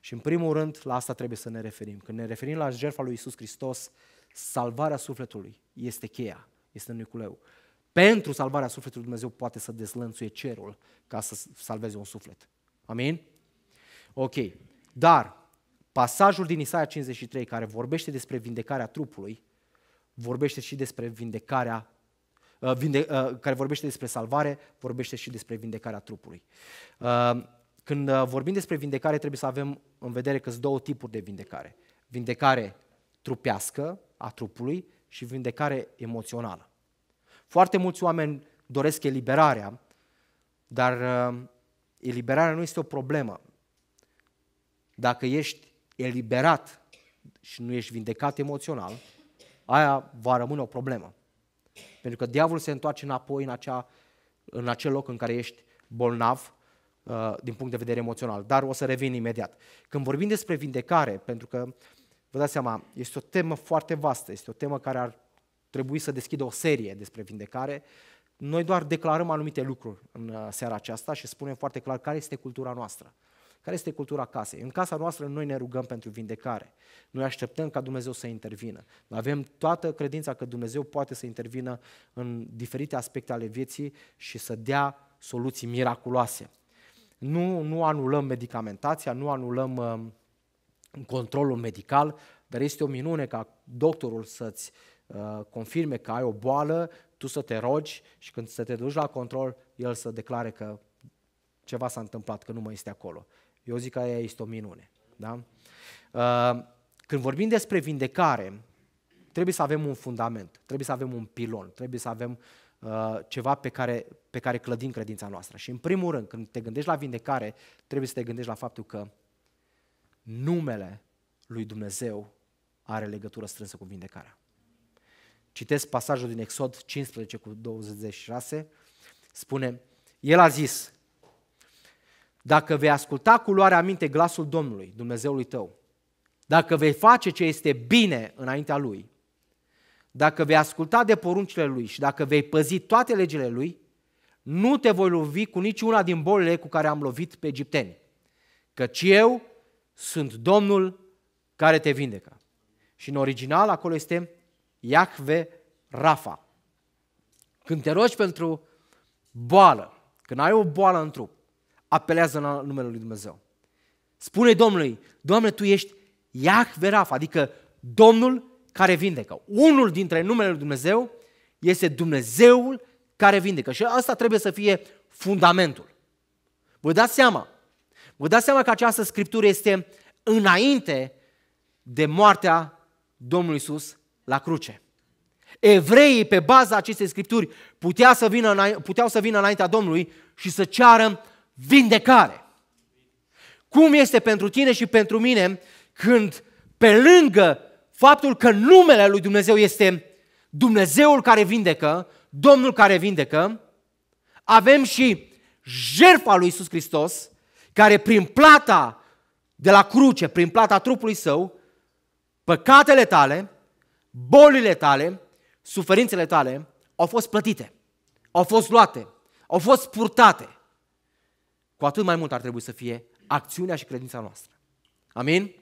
Speaker 1: Și în primul rând, la asta trebuie să ne referim. Când ne referim la jertfa lui Isus Hristos, salvarea sufletului este cheia, este în pentru salvarea sufletului Dumnezeu poate să deslănțuie cerul ca să salveze un suflet. Amin? Ok. Dar pasajul din Isaia 53 care vorbește despre vindecarea trupului, vorbește și despre vindecarea uh, vinde, uh, care vorbește despre salvare, vorbește și despre vindecarea trupului. Uh, când uh, vorbim despre vindecare, trebuie să avem în vedere că sunt două tipuri de vindecare. Vindecare trupească a trupului și vindecare emoțională. Foarte mulți oameni doresc eliberarea, dar uh, eliberarea nu este o problemă. Dacă ești eliberat și nu ești vindecat emoțional, aia va rămâne o problemă. Pentru că diavolul se întoarce înapoi în, acea, în acel loc în care ești bolnav uh, din punct de vedere emoțional. Dar o să revin imediat. Când vorbim despre vindecare, pentru că, vă dați seama, este o temă foarte vastă, este o temă care ar trebui să deschidă o serie despre vindecare. Noi doar declarăm anumite lucruri în uh, seara aceasta și spunem foarte clar care este cultura noastră. Care este cultura casei? În casa noastră noi ne rugăm pentru vindecare. Noi așteptăm ca Dumnezeu să intervină. Noi avem toată credința că Dumnezeu poate să intervină în diferite aspecte ale vieții și să dea soluții miraculoase. Nu, nu anulăm medicamentația, nu anulăm uh, controlul medical, dar este o minune ca doctorul să-ți Uh, confirme că ai o boală, tu să te rogi și când să te duci la control, el să declare că ceva s-a întâmplat, că nu mai este acolo. Eu zic că aia este o minune. Da? Uh, când vorbim despre vindecare, trebuie să avem un fundament, trebuie să avem un pilon, trebuie să avem uh, ceva pe care, pe care clădim credința noastră. Și în primul rând, când te gândești la vindecare, trebuie să te gândești la faptul că numele lui Dumnezeu are legătură strânsă cu vindecarea. Citesc pasajul din Exod 15 cu 26. Spune, el a zis, dacă vei asculta cu luare aminte glasul Domnului, Dumnezeului tău, dacă vei face ce este bine înaintea Lui, dacă vei asculta de poruncile Lui și dacă vei păzi toate legile Lui, nu te voi lovi cu niciuna din bolile cu care am lovit pe egipteni, căci eu sunt Domnul care te vindecă. Și în original acolo este Iahve Rafa. Când te rogi pentru boală, când ai o boală în trup, apelează la numele Lui Dumnezeu. Spune Domnului, Doamne, Tu ești Iahve Rafa, adică Domnul care vindecă. Unul dintre numele Lui Dumnezeu este Dumnezeul care vindecă. Și asta trebuie să fie fundamentul. Vă dați seama, vă dați seama că această scriptură este înainte de moartea Domnului Isus la cruce. Evreii, pe baza acestei scripturi, putea să vină, puteau să vină înaintea Domnului și să ceară vindecare. Cum este pentru tine și pentru mine când, pe lângă faptul că numele lui Dumnezeu este Dumnezeul care vindecă, Domnul care vindecă, avem și jertfa lui Isus Hristos, care prin plata de la cruce, prin plata trupului său, păcatele tale, bolile tale, suferințele tale au fost plătite, au fost luate, au fost purtate. Cu atât mai mult ar trebui să fie acțiunea și credința noastră. Amin?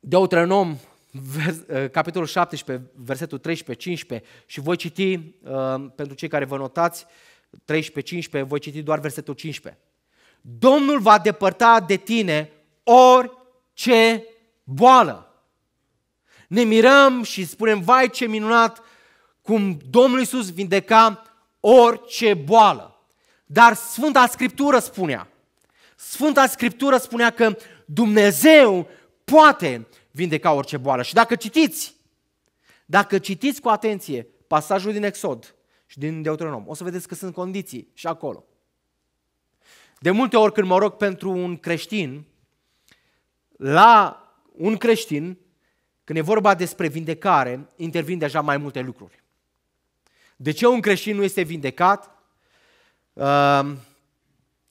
Speaker 1: Deuteronom, vers, eh, capitolul 17, versetul 13-15 și voi citi, eh, pentru cei care vă notați, 13-15, voi citi doar versetul 15. Domnul va depărta de tine orice boală ne mirăm și spunem, vai ce minunat cum Domnul Iisus vindeca orice boală. Dar Sfânta Scriptură spunea, Sfânta Scriptură spunea că Dumnezeu poate vindeca orice boală. Și dacă citiți, dacă citiți cu atenție pasajul din Exod și din Deuteronom, o să vedeți că sunt condiții și acolo. De multe ori când mă rog pentru un creștin, la un creștin, când e vorba despre vindecare, intervin deja mai multe lucruri. De ce un creștin nu este vindecat? Ehm,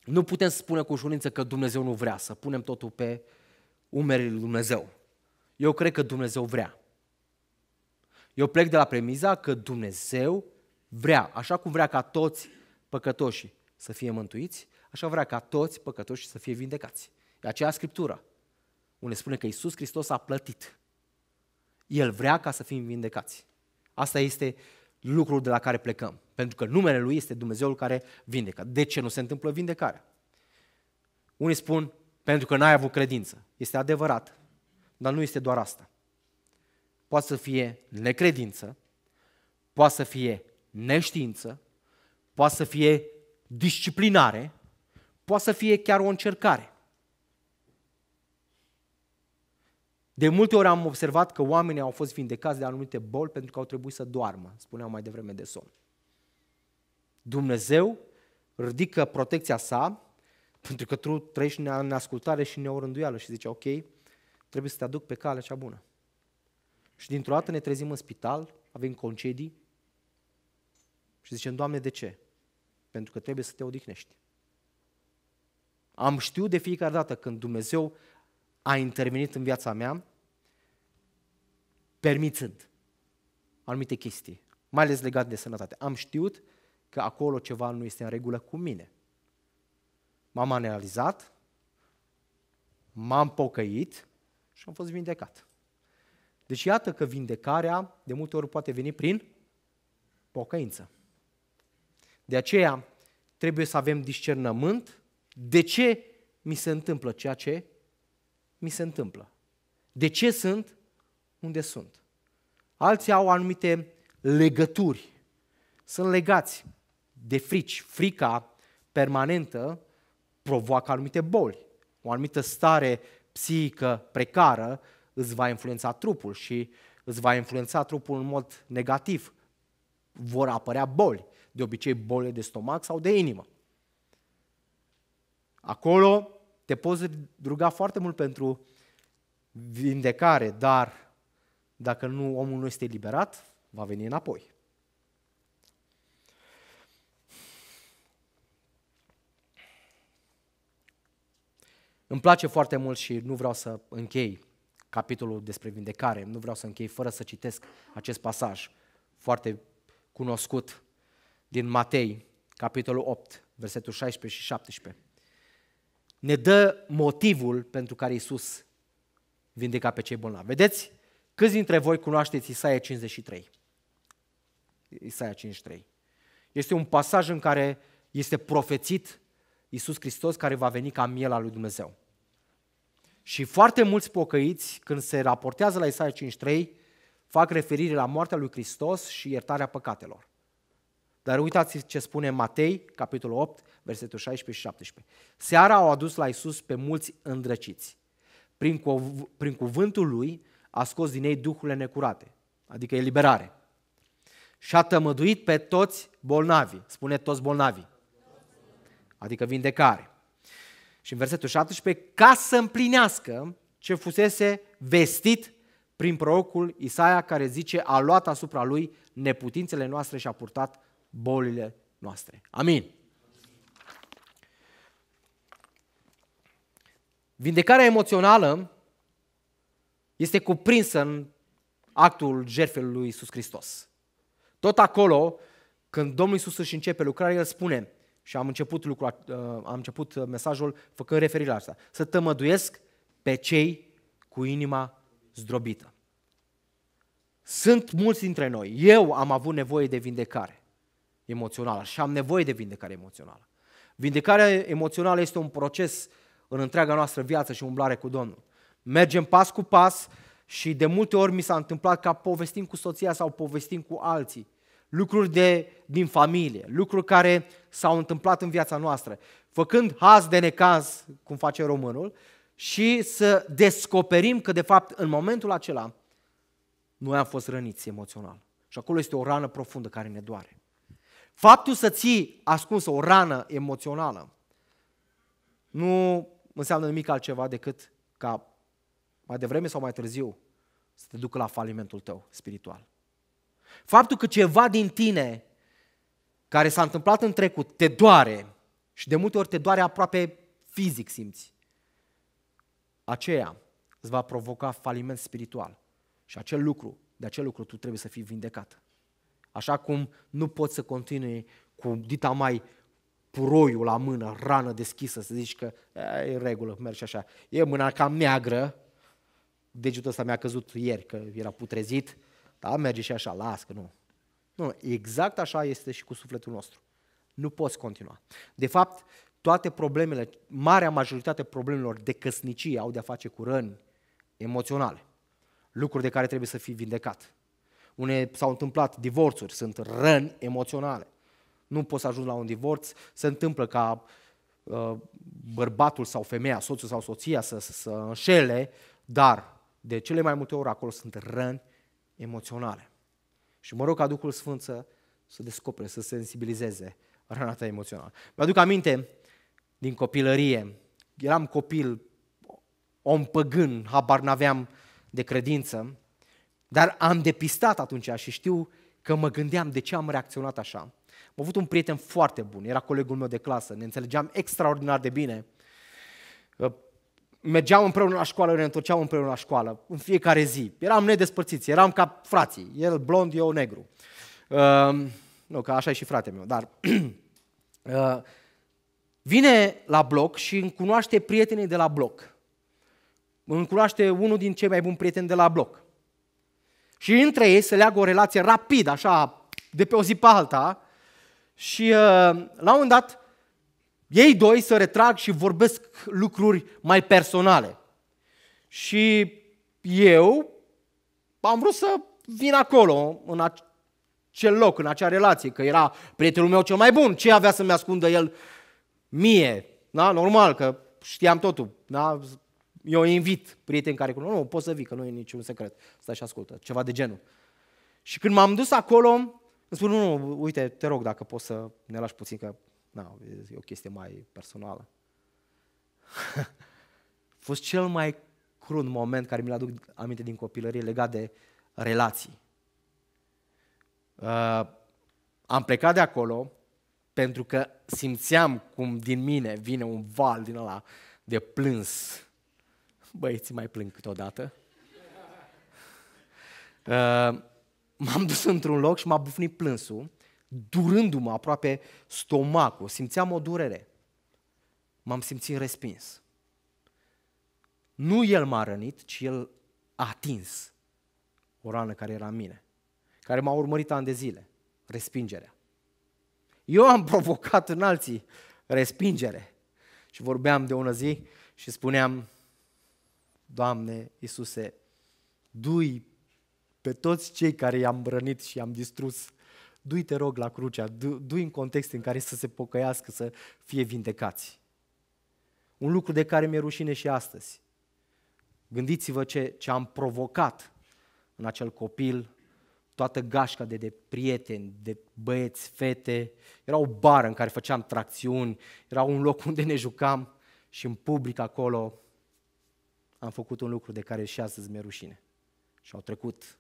Speaker 1: nu putem spune cu ușurință că Dumnezeu nu vrea, să punem totul pe umerii lui Dumnezeu. Eu cred că Dumnezeu vrea. Eu plec de la premiza că Dumnezeu vrea, așa cum vrea ca toți păcătoșii să fie mântuiți, așa vrea ca toți păcătoșii să fie vindecați. E aceea Scriptură, unde spune că Isus Hristos a plătit el vrea ca să fim vindecați. Asta este lucrul de la care plecăm. Pentru că numele Lui este Dumnezeul care vindecă. De ce nu se întâmplă vindecarea? Unii spun, pentru că n-ai avut credință. Este adevărat, dar nu este doar asta. Poate să fie necredință, poate să fie neștiință, poate să fie disciplinare, poate să fie chiar o încercare. De multe ori am observat că oamenii au fost vindecați de anumite boli pentru că au trebuit să doarmă, spuneam mai devreme de somn. Dumnezeu ridică protecția sa pentru că tu trăiești în ascultare și neorânduială și zice, ok, trebuie să te aduc pe calea cea bună. Și dintr-o dată ne trezim în spital, avem concedii și zicem, Doamne, de ce? Pentru că trebuie să te odihnești. Am știut de fiecare dată când Dumnezeu a intervenit în viața mea, permițând anumite chestii, mai ales legate de sănătate. Am știut că acolo ceva nu este în regulă cu mine. M-am analizat, m-am pocăit și am fost vindecat. Deci iată că vindecarea de multe ori poate veni prin pocăință. De aceea trebuie să avem discernământ de ce mi se întâmplă ceea ce mi se întâmplă? De ce sunt unde sunt? Alții au anumite legături. Sunt legați de frici. Frica permanentă provoacă anumite boli. O anumită stare psihică precară îți va influența trupul și îți va influența trupul în mod negativ. Vor apărea boli, de obicei boli de stomac sau de inimă. Acolo te poți ruga foarte mult pentru vindecare, dar dacă nu omul nu este liberat, va veni înapoi. Îmi place foarte mult și nu vreau să închei capitolul despre vindecare, nu vreau să închei fără să citesc acest pasaj foarte cunoscut din Matei, capitolul 8, versetul 16 și 17 ne dă motivul pentru care Isus vindeca pe cei bolnavi. Vedeți? Câți dintre voi cunoașteți Isaia 53? Isaia 53. Este un pasaj în care este profețit Iisus Hristos care va veni ca miel al lui Dumnezeu. Și foarte mulți pocăiți, când se raportează la Isaia 53, fac referire la moartea lui Hristos și iertarea păcatelor. Dar uitați ce spune Matei, capitolul 8, versetul 16 și 17. Seara au adus la Isus pe mulți îndrăciți. Prin, cuv- prin cuvântul lui a scos din ei duhurile necurate, adică eliberare. Și a tămăduit pe toți bolnavii, spune toți bolnavii, adică vindecare. Și în versetul 17, ca să împlinească ce fusese vestit prin prorocul Isaia care zice a luat asupra lui neputințele noastre și a purtat bolile noastre. Amin. Vindecarea emoțională este cuprinsă în actul jertfei lui Iisus Hristos. Tot acolo, când Domnul Iisus își începe lucrarea, El spune, și am început, lucru, uh, am început uh, mesajul făcând referire la asta, să tămăduiesc pe cei cu inima zdrobită. Sunt mulți dintre noi, eu am avut nevoie de vindecare emoțională și am nevoie de vindecare emoțională. Vindecarea emoțională este un proces în întreaga noastră viață și umblare cu Domnul. Mergem pas cu pas și de multe ori mi s-a întâmplat ca povestim cu soția sau povestim cu alții lucruri de, din familie, lucruri care s-au întâmplat în viața noastră, făcând haz de necaz, cum face românul, și să descoperim că, de fapt, în momentul acela, noi am fost răniți emoțional. Și acolo este o rană profundă care ne doare. Faptul să ții ascunsă o rană emoțională nu înseamnă nimic altceva decât ca mai devreme sau mai târziu să te ducă la falimentul tău spiritual. Faptul că ceva din tine care s-a întâmplat în trecut te doare și de multe ori te doare aproape fizic simți, aceea îți va provoca faliment spiritual. Și acel lucru, de acel lucru tu trebuie să fii vindecat. Așa cum nu poți să continui cu dita mai puroiul la mână, rană deschisă, să zici că e în regulă, merge așa. E mâna cam neagră, degetul ăsta mi-a căzut ieri, că era putrezit, da, merge și așa, las că nu. Nu, exact așa este și cu sufletul nostru. Nu poți continua. De fapt, toate problemele, marea majoritate problemelor de căsnicie au de-a face cu răni emoționale, lucruri de care trebuie să fii vindecat. Une s-au întâmplat divorțuri, sunt răni emoționale. Nu poți să ajungi la un divorț, se întâmplă ca uh, bărbatul sau femeia, soțul sau soția să, să, să înșele, dar de cele mai multe ori acolo sunt răni emoționale. Și mă rog ca Duhul Sfânt să, să descopere, să sensibilizeze rana ta emoțională. Mi-aduc aminte din copilărie, eram copil, om păgân, habar n-aveam de credință dar am depistat atunci și știu că mă gândeam de ce am reacționat așa. Am avut un prieten foarte bun, era colegul meu de clasă, ne înțelegeam extraordinar de bine. Uh, mergeam împreună la școală, ne întorceam împreună la școală, în fiecare zi. Eram nedespărțiți, eram ca frații, el blond, eu negru. Uh, nu, că așa e și fratele meu, dar... Uh, vine la bloc și îmi cunoaște prietenii de la bloc. Îmi cunoaște unul din cei mai buni prieteni de la bloc. Și între ei se leagă o relație rapidă, așa, de pe o zi pe alta. Și uh, la un moment dat, ei doi se retrag și vorbesc lucruri mai personale. Și eu am vrut să vin acolo, în acel loc, în acea relație, că era prietenul meu cel mai bun. Ce avea să-mi ascundă el mie? Da? Normal, că știam totul. Da? eu invit prieteni care cunosc, nu, poți să vii, că nu e niciun secret, stai și ascultă, ceva de genul. Și când m-am dus acolo, îmi spun, nu, nu, uite, te rog dacă poți să ne lași puțin, că na, e o chestie mai personală. A fost cel mai crun moment care mi-l aduc aminte din copilărie legat de relații. Uh, am plecat de acolo pentru că simțeam cum din mine vine un val din ăla de plâns Băieții mai plâng câteodată. Uh, m-am dus într-un loc și m-a bufnit plânsul, durându-mă aproape stomacul. Simțeam o durere. M-am simțit respins. Nu el m-a rănit, ci el a atins o rană care era în mine, care m-a urmărit ani de zile, respingerea. Eu am provocat în alții respingere. Și vorbeam de o zi și spuneam, Doamne Iisuse, dui pe toți cei care i-am rănit și i-am distrus, dui te rog la crucea, dui în context în care să se pocăiască, să fie vindecați. Un lucru de care mi-e rușine și astăzi. Gândiți-vă ce, ce am provocat în acel copil, toată gașca de, de prieteni, de băieți, fete. Era o bară în care făceam tracțiuni, era un loc unde ne jucam și în public acolo am făcut un lucru de care și astăzi mi-e rușine. Și au trecut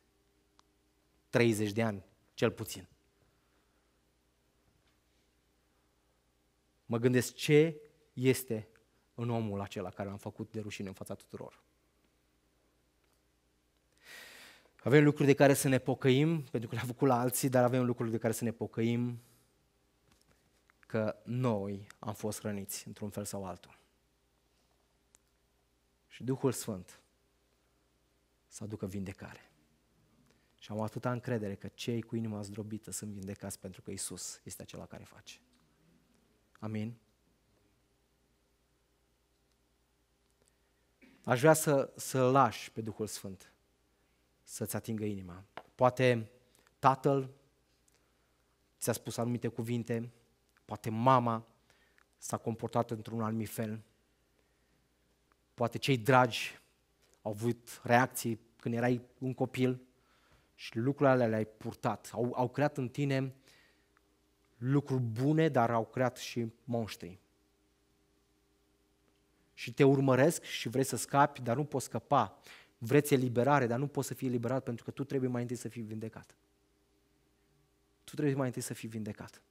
Speaker 1: 30 de ani, cel puțin. Mă gândesc ce este în omul acela care l-am făcut de rușine în fața tuturor. Avem lucruri de care să ne pocăim, pentru că le-am făcut la alții, dar avem lucruri de care să ne pocăim că noi am fost răniți într-un fel sau altul și Duhul Sfânt să aducă vindecare. Și am atâta încredere că cei cu inima zdrobită sunt vindecați pentru că Isus este acela care face. Amin? Aș vrea să, să lași pe Duhul Sfânt să-ți atingă inima. Poate tatăl ți-a spus anumite cuvinte, poate mama s-a comportat într-un anumit fel, Poate cei dragi au avut reacții când erai un copil și lucrurile alea le-ai purtat. Au, au creat în tine lucruri bune, dar au creat și monștri. Și te urmăresc și vrei să scapi, dar nu poți scăpa. Vreți eliberare, dar nu poți să fii eliberat pentru că tu trebuie mai întâi să fii vindecat. Tu trebuie mai întâi să fii vindecat.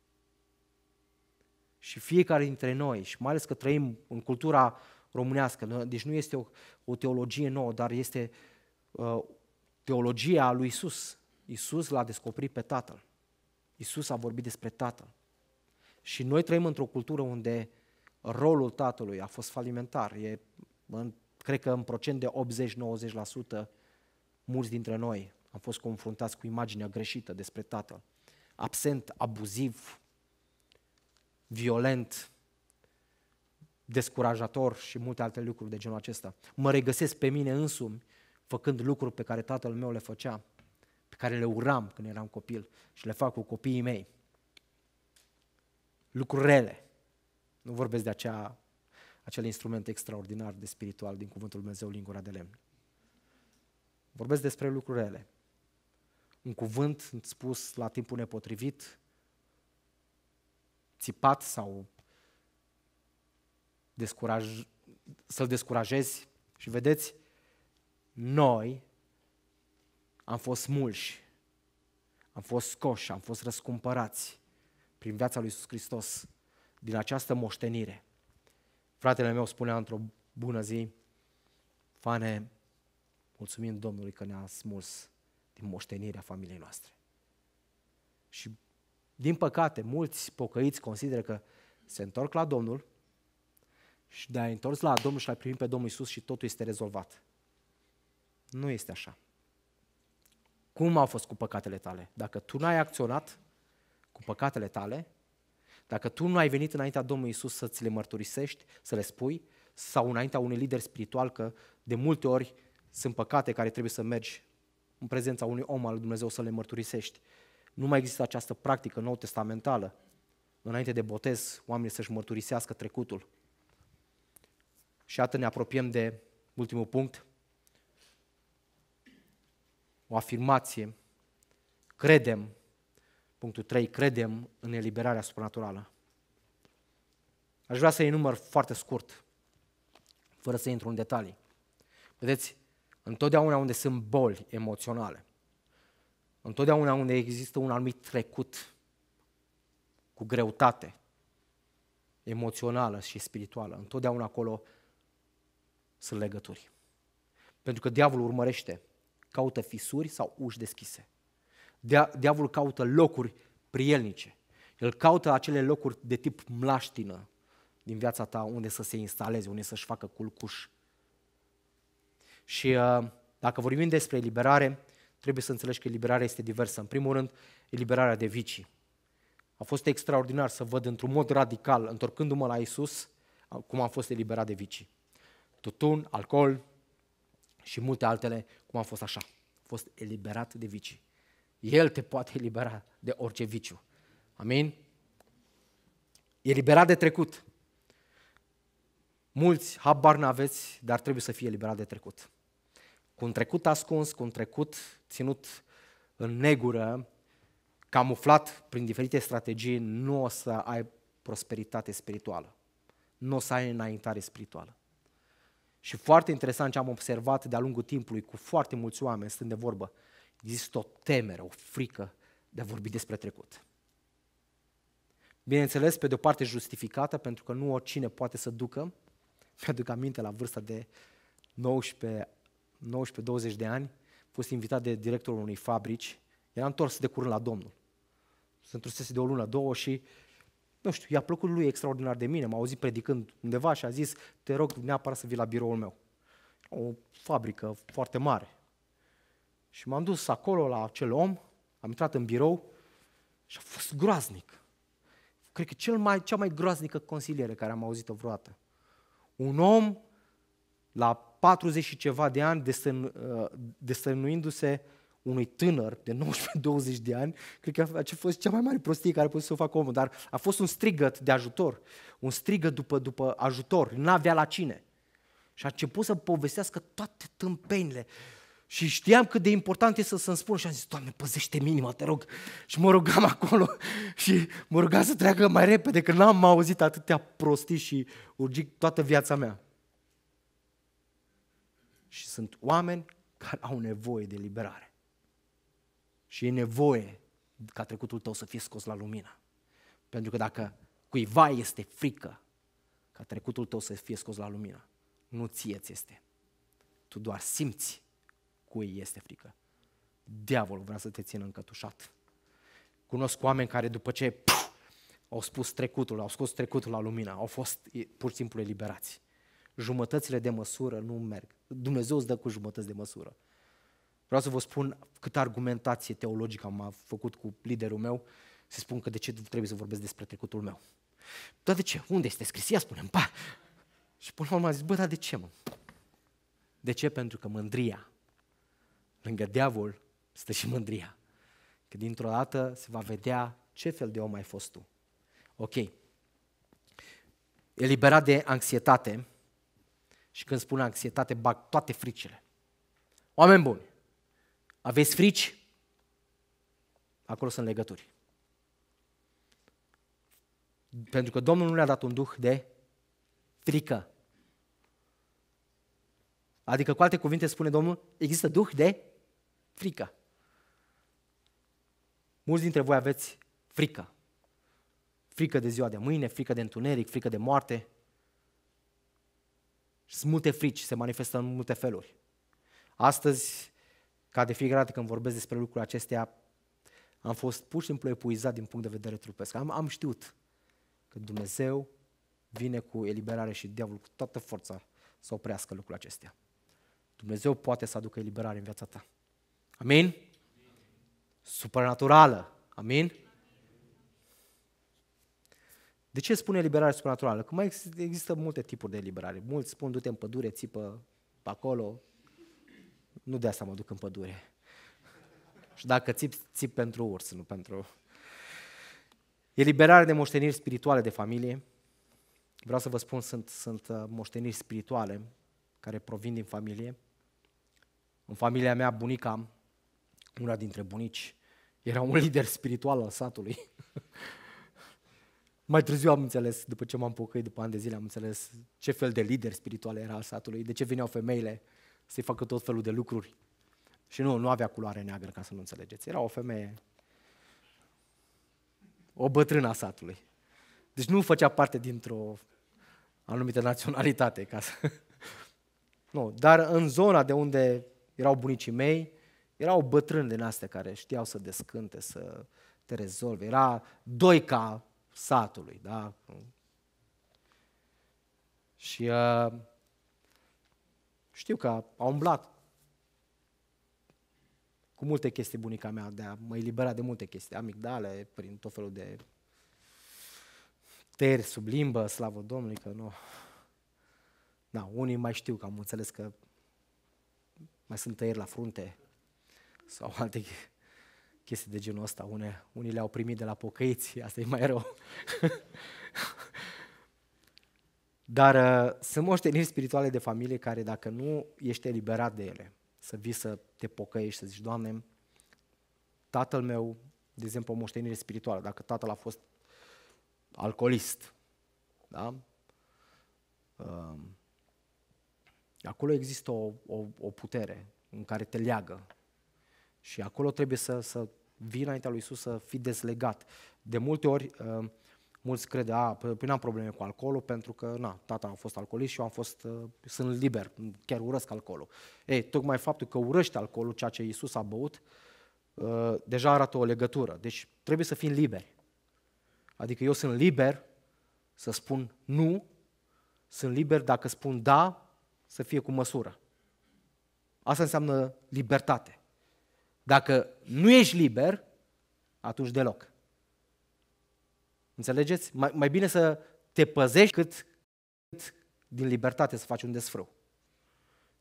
Speaker 1: Și fiecare dintre noi, și mai ales că trăim în cultura românească. Deci nu este o, o teologie nouă, dar este uh, teologia lui Isus. Isus l-a descoperit pe Tatăl. Isus a vorbit despre Tatăl. Și noi trăim într-o cultură unde rolul Tatălui a fost falimentar. E, în, cred că în procent de 80-90% mulți dintre noi am fost confruntați cu imaginea greșită despre Tatăl. Absent, abuziv, violent, descurajator și multe alte lucruri de genul acesta. Mă regăsesc pe mine însumi făcând lucruri pe care tatăl meu le făcea, pe care le uram când eram copil și le fac cu copiii mei. Lucruri rele. Nu vorbesc de acea, acel instrument extraordinar de spiritual din cuvântul Dumnezeu, lingura de lemn. Vorbesc despre lucruri rele. Un cuvânt spus la timpul nepotrivit, țipat sau descuraj, să-l descurajezi. Și vedeți, noi am fost mulși, am fost scoși, am fost răscumpărați prin viața lui Iisus Hristos din această moștenire. Fratele meu spunea într-o bună zi, Fane, mulțumim Domnului că ne-a smuls din moștenirea familiei noastre. Și din păcate, mulți pocăiți consideră că se întorc la Domnul, și de a întors la Domnul și l-ai primit pe Domnul Isus și totul este rezolvat. Nu este așa. Cum au fost cu păcatele tale? Dacă tu n-ai acționat cu păcatele tale, dacă tu nu ai venit înaintea Domnului Isus să ți le mărturisești, să le spui, sau înaintea unui lider spiritual, că de multe ori sunt păcate care trebuie să mergi în prezența unui om al Dumnezeu să le mărturisești. Nu mai există această practică nou testamentală. Înainte de botez, oamenii să-și mărturisească trecutul. Și atât ne apropiem de ultimul punct. O afirmație. Credem. Punctul 3. Credem în eliberarea supranaturală. Aș vrea să enumăr foarte scurt, fără să intru în detalii. Vedeți, întotdeauna unde sunt boli emoționale, întotdeauna unde există un anumit trecut cu greutate emoțională și spirituală, întotdeauna acolo sunt legături. Pentru că diavolul urmărește, caută fisuri sau uși deschise. diavolul caută locuri prielnice. El caută acele locuri de tip mlaștină din viața ta unde să se instaleze, unde să-și facă culcuș. Și uh, dacă vorbim despre eliberare, trebuie să înțelegi că eliberarea este diversă. În primul rând, eliberarea de vicii. A fost extraordinar să văd într-un mod radical, întorcându-mă la Isus, cum am fost eliberat de vicii tutun, alcool și multe altele, cum a fost așa. A fost eliberat de vicii. El te poate elibera de orice viciu. Amin? Eliberat de trecut. Mulți habar n-aveți, dar trebuie să fie eliberat de trecut. Cu un trecut ascuns, cu un trecut ținut în negură, camuflat prin diferite strategii, nu o să ai prosperitate spirituală. Nu o să ai înaintare spirituală. Și foarte interesant ce am observat de-a lungul timpului cu foarte mulți oameni stând de vorbă, există o temere, o frică de a vorbi despre trecut. Bineînțeles, pe de-o parte justificată, pentru că nu oricine poate să ducă, mi-aduc aminte la vârsta de 19, 20 de ani, fost invitat de directorul unei fabrici, era întors de curând la Domnul. Se întrusese de o lună, două și nu știu, i-a plăcut lui extraordinar de mine, m-a auzit predicând undeva și a zis, te rog neapărat să vii la biroul meu. O fabrică foarte mare. Și m-am dus acolo la acel om, am intrat în birou și a fost groaznic. Cred că cel mai, cea mai groaznică consiliere care am auzit-o vreodată. Un om la 40 și ceva de ani destănuindu-se uh, unui tânăr de 19-20 de ani, cred că a fost cea mai mare prostie care a putut să o facă omul, dar a fost un strigăt de ajutor, un strigăt după, după ajutor, n-avea la cine. Și a început să povestească toate tâmpenile. Și știam cât de important e să, să-mi spun și am zis, Doamne, păzește minima, te rog. Și mă rugam acolo și mă rugam să treacă mai repede, că n-am auzit atâtea prostii și urgic toată viața mea. Și sunt oameni care au nevoie de liberare. Și e nevoie ca trecutul tău să fie scos la lumină. Pentru că dacă cuiva este frică ca trecutul tău să fie scos la lumină, nu ție ți este. Tu doar simți cui este frică. Diavolul vrea să te țină încătușat. Cunosc oameni care după ce puf, au spus trecutul, au scos trecutul la lumină, au fost pur și simplu eliberați. Jumătățile de măsură nu merg. Dumnezeu îți dă cu jumătăți de măsură. Vreau să vă spun cât argumentație teologică am făcut cu liderul meu să spun că de ce trebuie să vorbesc despre trecutul meu. Dar de ce? Unde este scris? Ia spune pa! Și până la urmă a zis, bă, dar de ce, mă? De ce? Pentru că mândria, lângă diavol, stă și mândria. Că dintr-o dată se va vedea ce fel de om ai fost tu. Ok. Eliberat de anxietate, și când spun anxietate, bag toate fricile. Oameni buni, aveți frici, acolo sunt legături. Pentru că Domnul nu le-a dat un duh de frică. Adică, cu alte cuvinte, spune Domnul, există duh de frică. Mulți dintre voi aveți frică. Frică de ziua de mâine, frică de întuneric, frică de moarte. Sunt multe frici, se manifestă în multe feluri. Astăzi ca de fiecare dată când vorbesc despre lucrurile acestea, am fost pur și simplu epuizat din punct de vedere trupesc. Am, am știut că Dumnezeu vine cu eliberare și diavolul cu toată forța să oprească lucrurile acestea. Dumnezeu poate să aducă eliberare în viața ta. Amin? Supernaturală. Supranaturală. Amin? De ce spune eliberare supranaturală? Că mai există multe tipuri de eliberare. Mulți spun du-te în pădure, țipă pe acolo, nu de asta mă duc în pădure. Și dacă țip, țip pentru urs, nu pentru... Eliberare de moșteniri spirituale de familie. Vreau să vă spun, sunt, sunt uh, moșteniri spirituale care provin din familie. În familia mea, bunica, una dintre bunici, era un lider spiritual al satului. Mai târziu am înțeles, după ce m-am pocăit, după ani de zile, am înțeles ce fel de lider spiritual era al satului, de ce veneau femeile să-i facă tot felul de lucruri. Și nu, nu avea culoare neagră, ca să nu înțelegeți. Era o femeie, o bătrână a satului. Deci nu făcea parte dintr-o anumită naționalitate. Ca să... Nu, dar în zona de unde erau bunicii mei, erau bătrâni din astea care știau să descânte, să te rezolve. Era doica satului, da? Și uh, știu că a umblat cu multe chestii bunica mea de a mă elibera de multe chestii, amigdale, prin tot felul de teri sub limbă, slavă Domnului că nu. Da, unii mai știu că am înțeles că mai sunt tăieri la frunte sau alte chestii de genul ăsta. Une, unii le-au primit de la pocăiți, asta e mai rău. Dar uh, sunt moșteniri spirituale de familie care dacă nu ești eliberat de ele, să vii să te pocăiești, să zici, Doamne, tatăl meu, de exemplu, o moștenire spirituală, dacă tatăl a fost alcoolist, da? Uh, acolo există o, o, o putere în care te leagă și acolo trebuie să, să vii înaintea lui Isus să fii dezlegat. De multe ori, uh, mulți crede, a, păi n-am probleme cu alcoolul pentru că, na, tata a fost alcoolist și eu am fost, ă, sunt liber, chiar urăsc alcoolul. Ei, tocmai faptul că urăști alcoolul, ceea ce Iisus a băut, ă, deja arată o legătură. Deci trebuie să fim liberi. Adică eu sunt liber să spun nu, sunt liber dacă spun da, să fie cu măsură. Asta înseamnă libertate. Dacă nu ești liber, atunci deloc. Înțelegeți? Mai, mai bine să te păzești cât, cât din libertate să faci un desfrâu.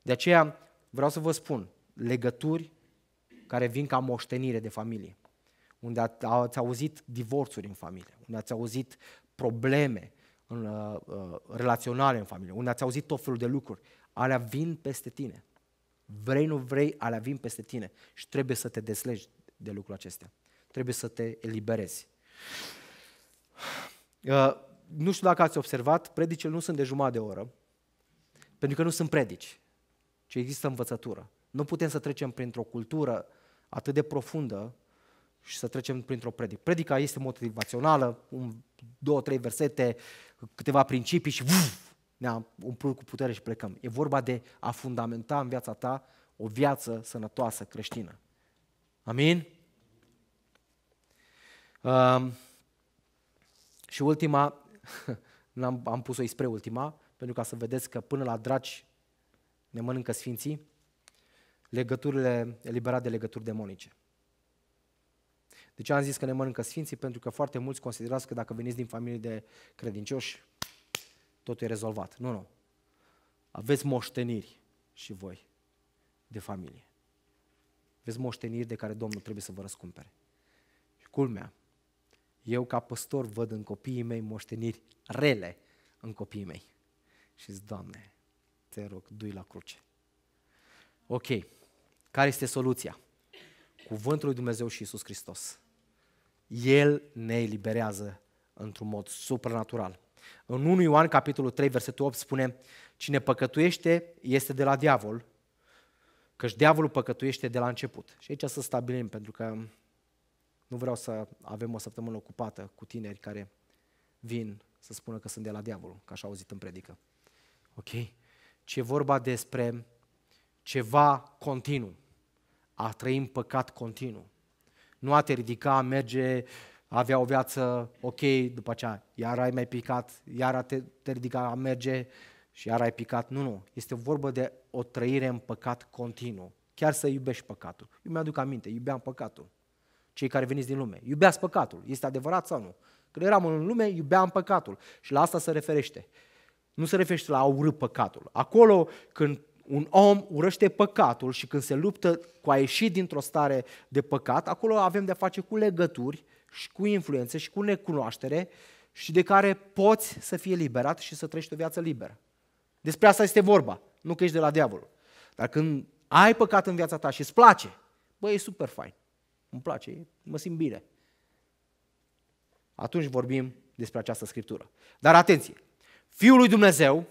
Speaker 1: De aceea vreau să vă spun, legături care vin ca moștenire de familie, unde ați auzit divorțuri în familie, unde ați auzit probleme în, uh, uh, relaționale în familie, unde ați auzit tot felul de lucruri, alea vin peste tine. Vrei, nu vrei, alea vin peste tine și trebuie să te deslegi de lucrul acestea. Trebuie să te eliberezi. Uh, nu știu dacă ați observat, predicile nu sunt de jumătate de oră, pentru că nu sunt predici, ci există învățătură. Nu putem să trecem printr-o cultură atât de profundă și să trecem printr-o predică. Predica este motivațională, un, două, trei versete, câteva principii și vuf, ne-am umplut cu putere și plecăm. E vorba de a fundamenta în viața ta o viață sănătoasă creștină. Amin? Uh, și ultima, am, am pus-o spre ultima, pentru ca să vedeți că până la dragi, ne mănâncă sfinții, legăturile, eliberat de legături demonice. De deci ce am zis că ne mănâncă sfinții? Pentru că foarte mulți considerați că dacă veniți din familii de credincioși, totul e rezolvat. Nu, nu. Aveți moșteniri și voi de familie. Aveți moșteniri de care Domnul trebuie să vă răscumpere. Și culmea, eu ca păstor văd în copiii mei moșteniri rele în copiii mei. Și zic, Doamne, te rog, du-i la cruce. Ok, care este soluția? Cuvântul lui Dumnezeu și Isus Hristos. El ne eliberează într-un mod supranatural. În 1 Ioan, capitolul 3, versetul 8 spune, Cine păcătuiește este de la diavol, căci diavolul păcătuiește de la început. Și aici să stabilim, pentru că nu vreau să avem o săptămână ocupată cu tineri care vin să spună că sunt de la diavol, ca așa auzit în predică. Ok? Ce e vorba despre ceva continuu. A trăi în păcat continuu. Nu a te ridica, a merge, a avea o viață ok, după aceea iar ai mai picat, iar te, te ridica, a merge și iar ai picat. Nu, nu. Este vorba de o trăire în păcat continuu. Chiar să iubești păcatul. Eu mi-aduc aminte, iubeam păcatul cei care veniți din lume. Iubeați păcatul. Este adevărat sau nu? Când eram în lume, iubeam păcatul. Și la asta se referește. Nu se referește la a urâ păcatul. Acolo când un om urăște păcatul și când se luptă cu a ieși dintr-o stare de păcat, acolo avem de-a face cu legături și cu influențe și cu necunoaștere și de care poți să fii liberat și să trăiești o viață liberă. Despre asta este vorba, nu că ești de la diavol. Dar când ai păcat în viața ta și îți place, băi, e super fain îmi place, mă simt bine. Atunci vorbim despre această scriptură. Dar atenție! Fiul lui Dumnezeu,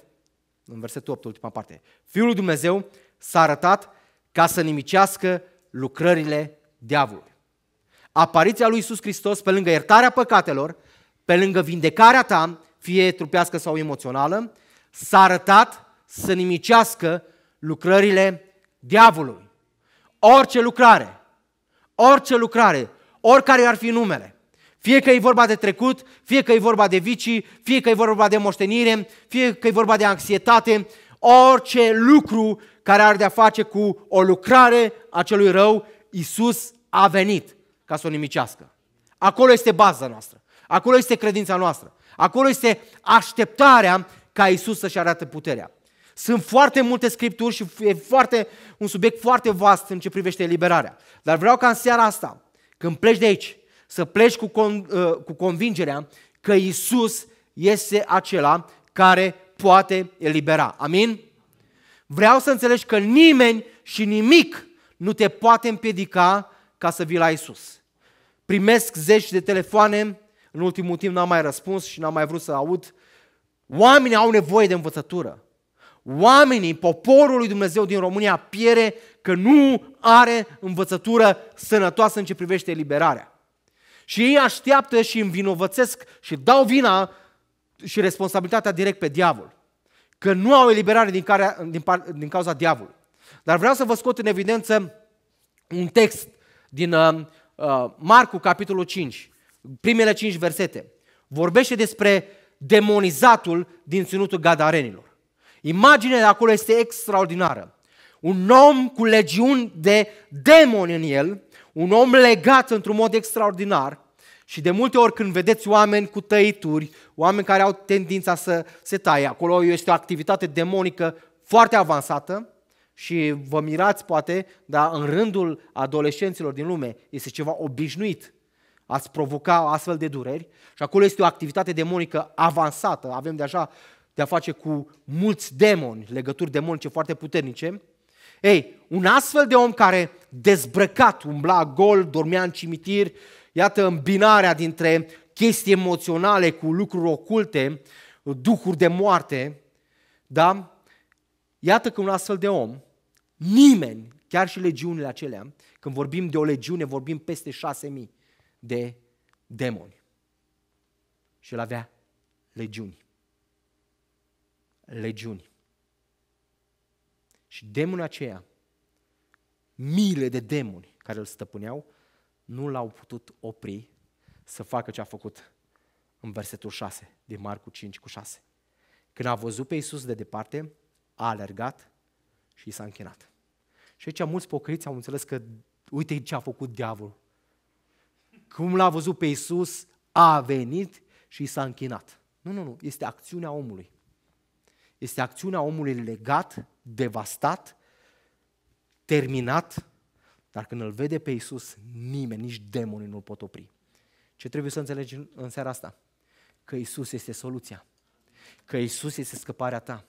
Speaker 1: în versetul 8, ultima parte, Fiul lui Dumnezeu s-a arătat ca să nimicească lucrările diavolului. Apariția lui Isus Hristos, pe lângă iertarea păcatelor, pe lângă vindecarea ta, fie trupească sau emoțională, s-a arătat să nimicească lucrările diavolului. Orice lucrare, orice lucrare, oricare ar fi numele. Fie că e vorba de trecut, fie că e vorba de vicii, fie că e vorba de moștenire, fie că e vorba de anxietate, orice lucru care are de-a face cu o lucrare a celui rău, Isus a venit ca să o nimicească. Acolo este baza noastră, acolo este credința noastră, acolo este așteptarea ca Isus să-și arate puterea. Sunt foarte multe scripturi și e foarte, un subiect foarte vast în ce privește eliberarea. Dar vreau ca în seara asta, când pleci de aici, să pleci cu, con, uh, cu convingerea că Isus este acela care poate elibera. Amin? Vreau să înțelegi că nimeni și nimic nu te poate împiedica ca să vii la Isus. Primesc zeci de telefoane, în ultimul timp n-am mai răspuns și n-am mai vrut să aud. Oamenii au nevoie de învățătură oamenii, poporul lui Dumnezeu din România piere că nu are învățătură sănătoasă în ce privește eliberarea. Și ei așteaptă și învinovățesc și dau vina și responsabilitatea direct pe diavol. Că nu au eliberare din, care, din, din cauza diavolului. Dar vreau să vă scot în evidență un text din uh, uh, Marcu, capitolul 5, primele 5 versete. Vorbește despre demonizatul din ținutul gadarenilor. Imaginea de acolo este extraordinară. Un om cu legiuni de demoni în el, un om legat într-un mod extraordinar și de multe ori când vedeți oameni cu tăituri, oameni care au tendința să se taie, acolo este o activitate demonică foarte avansată și vă mirați poate, dar în rândul adolescenților din lume este ceva obișnuit ați provoca astfel de dureri și acolo este o activitate demonică avansată, avem deja de a face cu mulți demoni, legături demonice foarte puternice. Ei, un astfel de om care dezbrăcat, umbla gol, dormea în cimitir, iată îmbinarea dintre chestii emoționale cu lucruri oculte, duhuri de moarte, da? Iată că un astfel de om, nimeni, chiar și legiunile acelea, când vorbim de o legiune, vorbim peste șase mii de demoni. Și el avea legiuni legiuni. Și demonul aceea, miile de demoni care îl stăpâneau, nu l-au putut opri să facă ce a făcut în versetul 6 din Marcu 5 cu 6. Când a văzut pe Iisus de departe, a alergat și i s-a închinat. Și aici mulți pocriți au înțeles că uite ce a făcut diavolul. Cum l-a văzut pe Iisus, a venit și i s-a închinat. Nu, nu, nu, este acțiunea omului este acțiunea omului legat, devastat, terminat, dar când îl vede pe Isus, nimeni, nici demonii nu-l pot opri. Ce trebuie să înțelegi în seara asta? Că Isus este soluția. Că Isus este scăparea ta.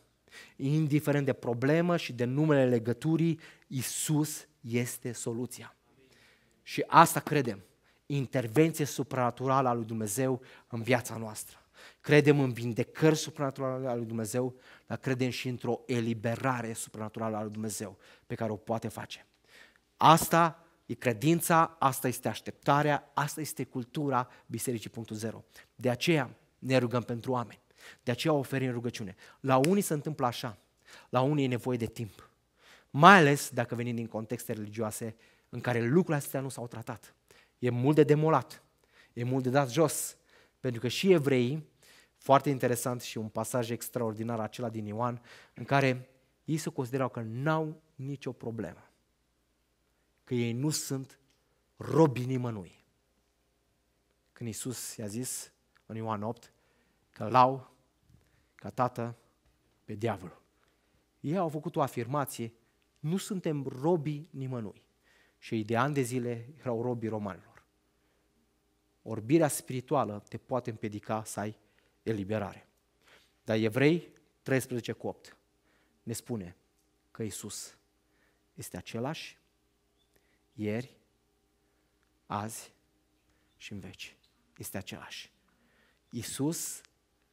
Speaker 1: Indiferent de problemă și de numele legăturii, Isus este soluția. Și asta credem. Intervenție supranaturală a lui Dumnezeu în viața noastră. Credem în vindecări supranaturale ale lui Dumnezeu, dar credem și într-o eliberare supranaturală a lui Dumnezeu pe care o poate face. Asta e credința, asta este așteptarea, asta este cultura Bisericii.0. De aceea ne rugăm pentru oameni, de aceea oferim rugăciune. La unii se întâmplă așa, la unii e nevoie de timp, mai ales dacă venim din contexte religioase în care lucrurile astea nu s-au tratat. E mult de demolat, e mult de dat jos, pentru că și evreii foarte interesant și un pasaj extraordinar acela din Ioan, în care ei se considerau că n-au nicio problemă, că ei nu sunt robi nimănui. Când Iisus i-a zis în Ioan 8 că l-au ca tată pe diavol. Ei au făcut o afirmație, nu suntem robii nimănui. Și ei de ani de zile erau robii romanilor. Orbirea spirituală te poate împiedica să ai eliberare. Dar Evrei 13 cu 8 ne spune că Isus este același ieri, azi și în veci. Este același. Isus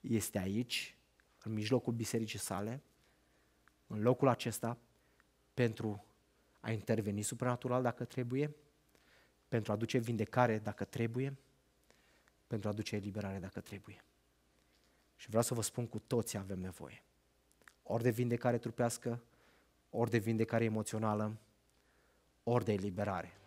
Speaker 1: este aici, în mijlocul bisericii sale, în locul acesta, pentru a interveni supranatural dacă trebuie, pentru a aduce vindecare dacă trebuie, pentru a aduce eliberare dacă trebuie. Și vreau să vă spun cu toții avem nevoie. Ori de vindecare trupească, ori de vindecare emoțională, ori de eliberare.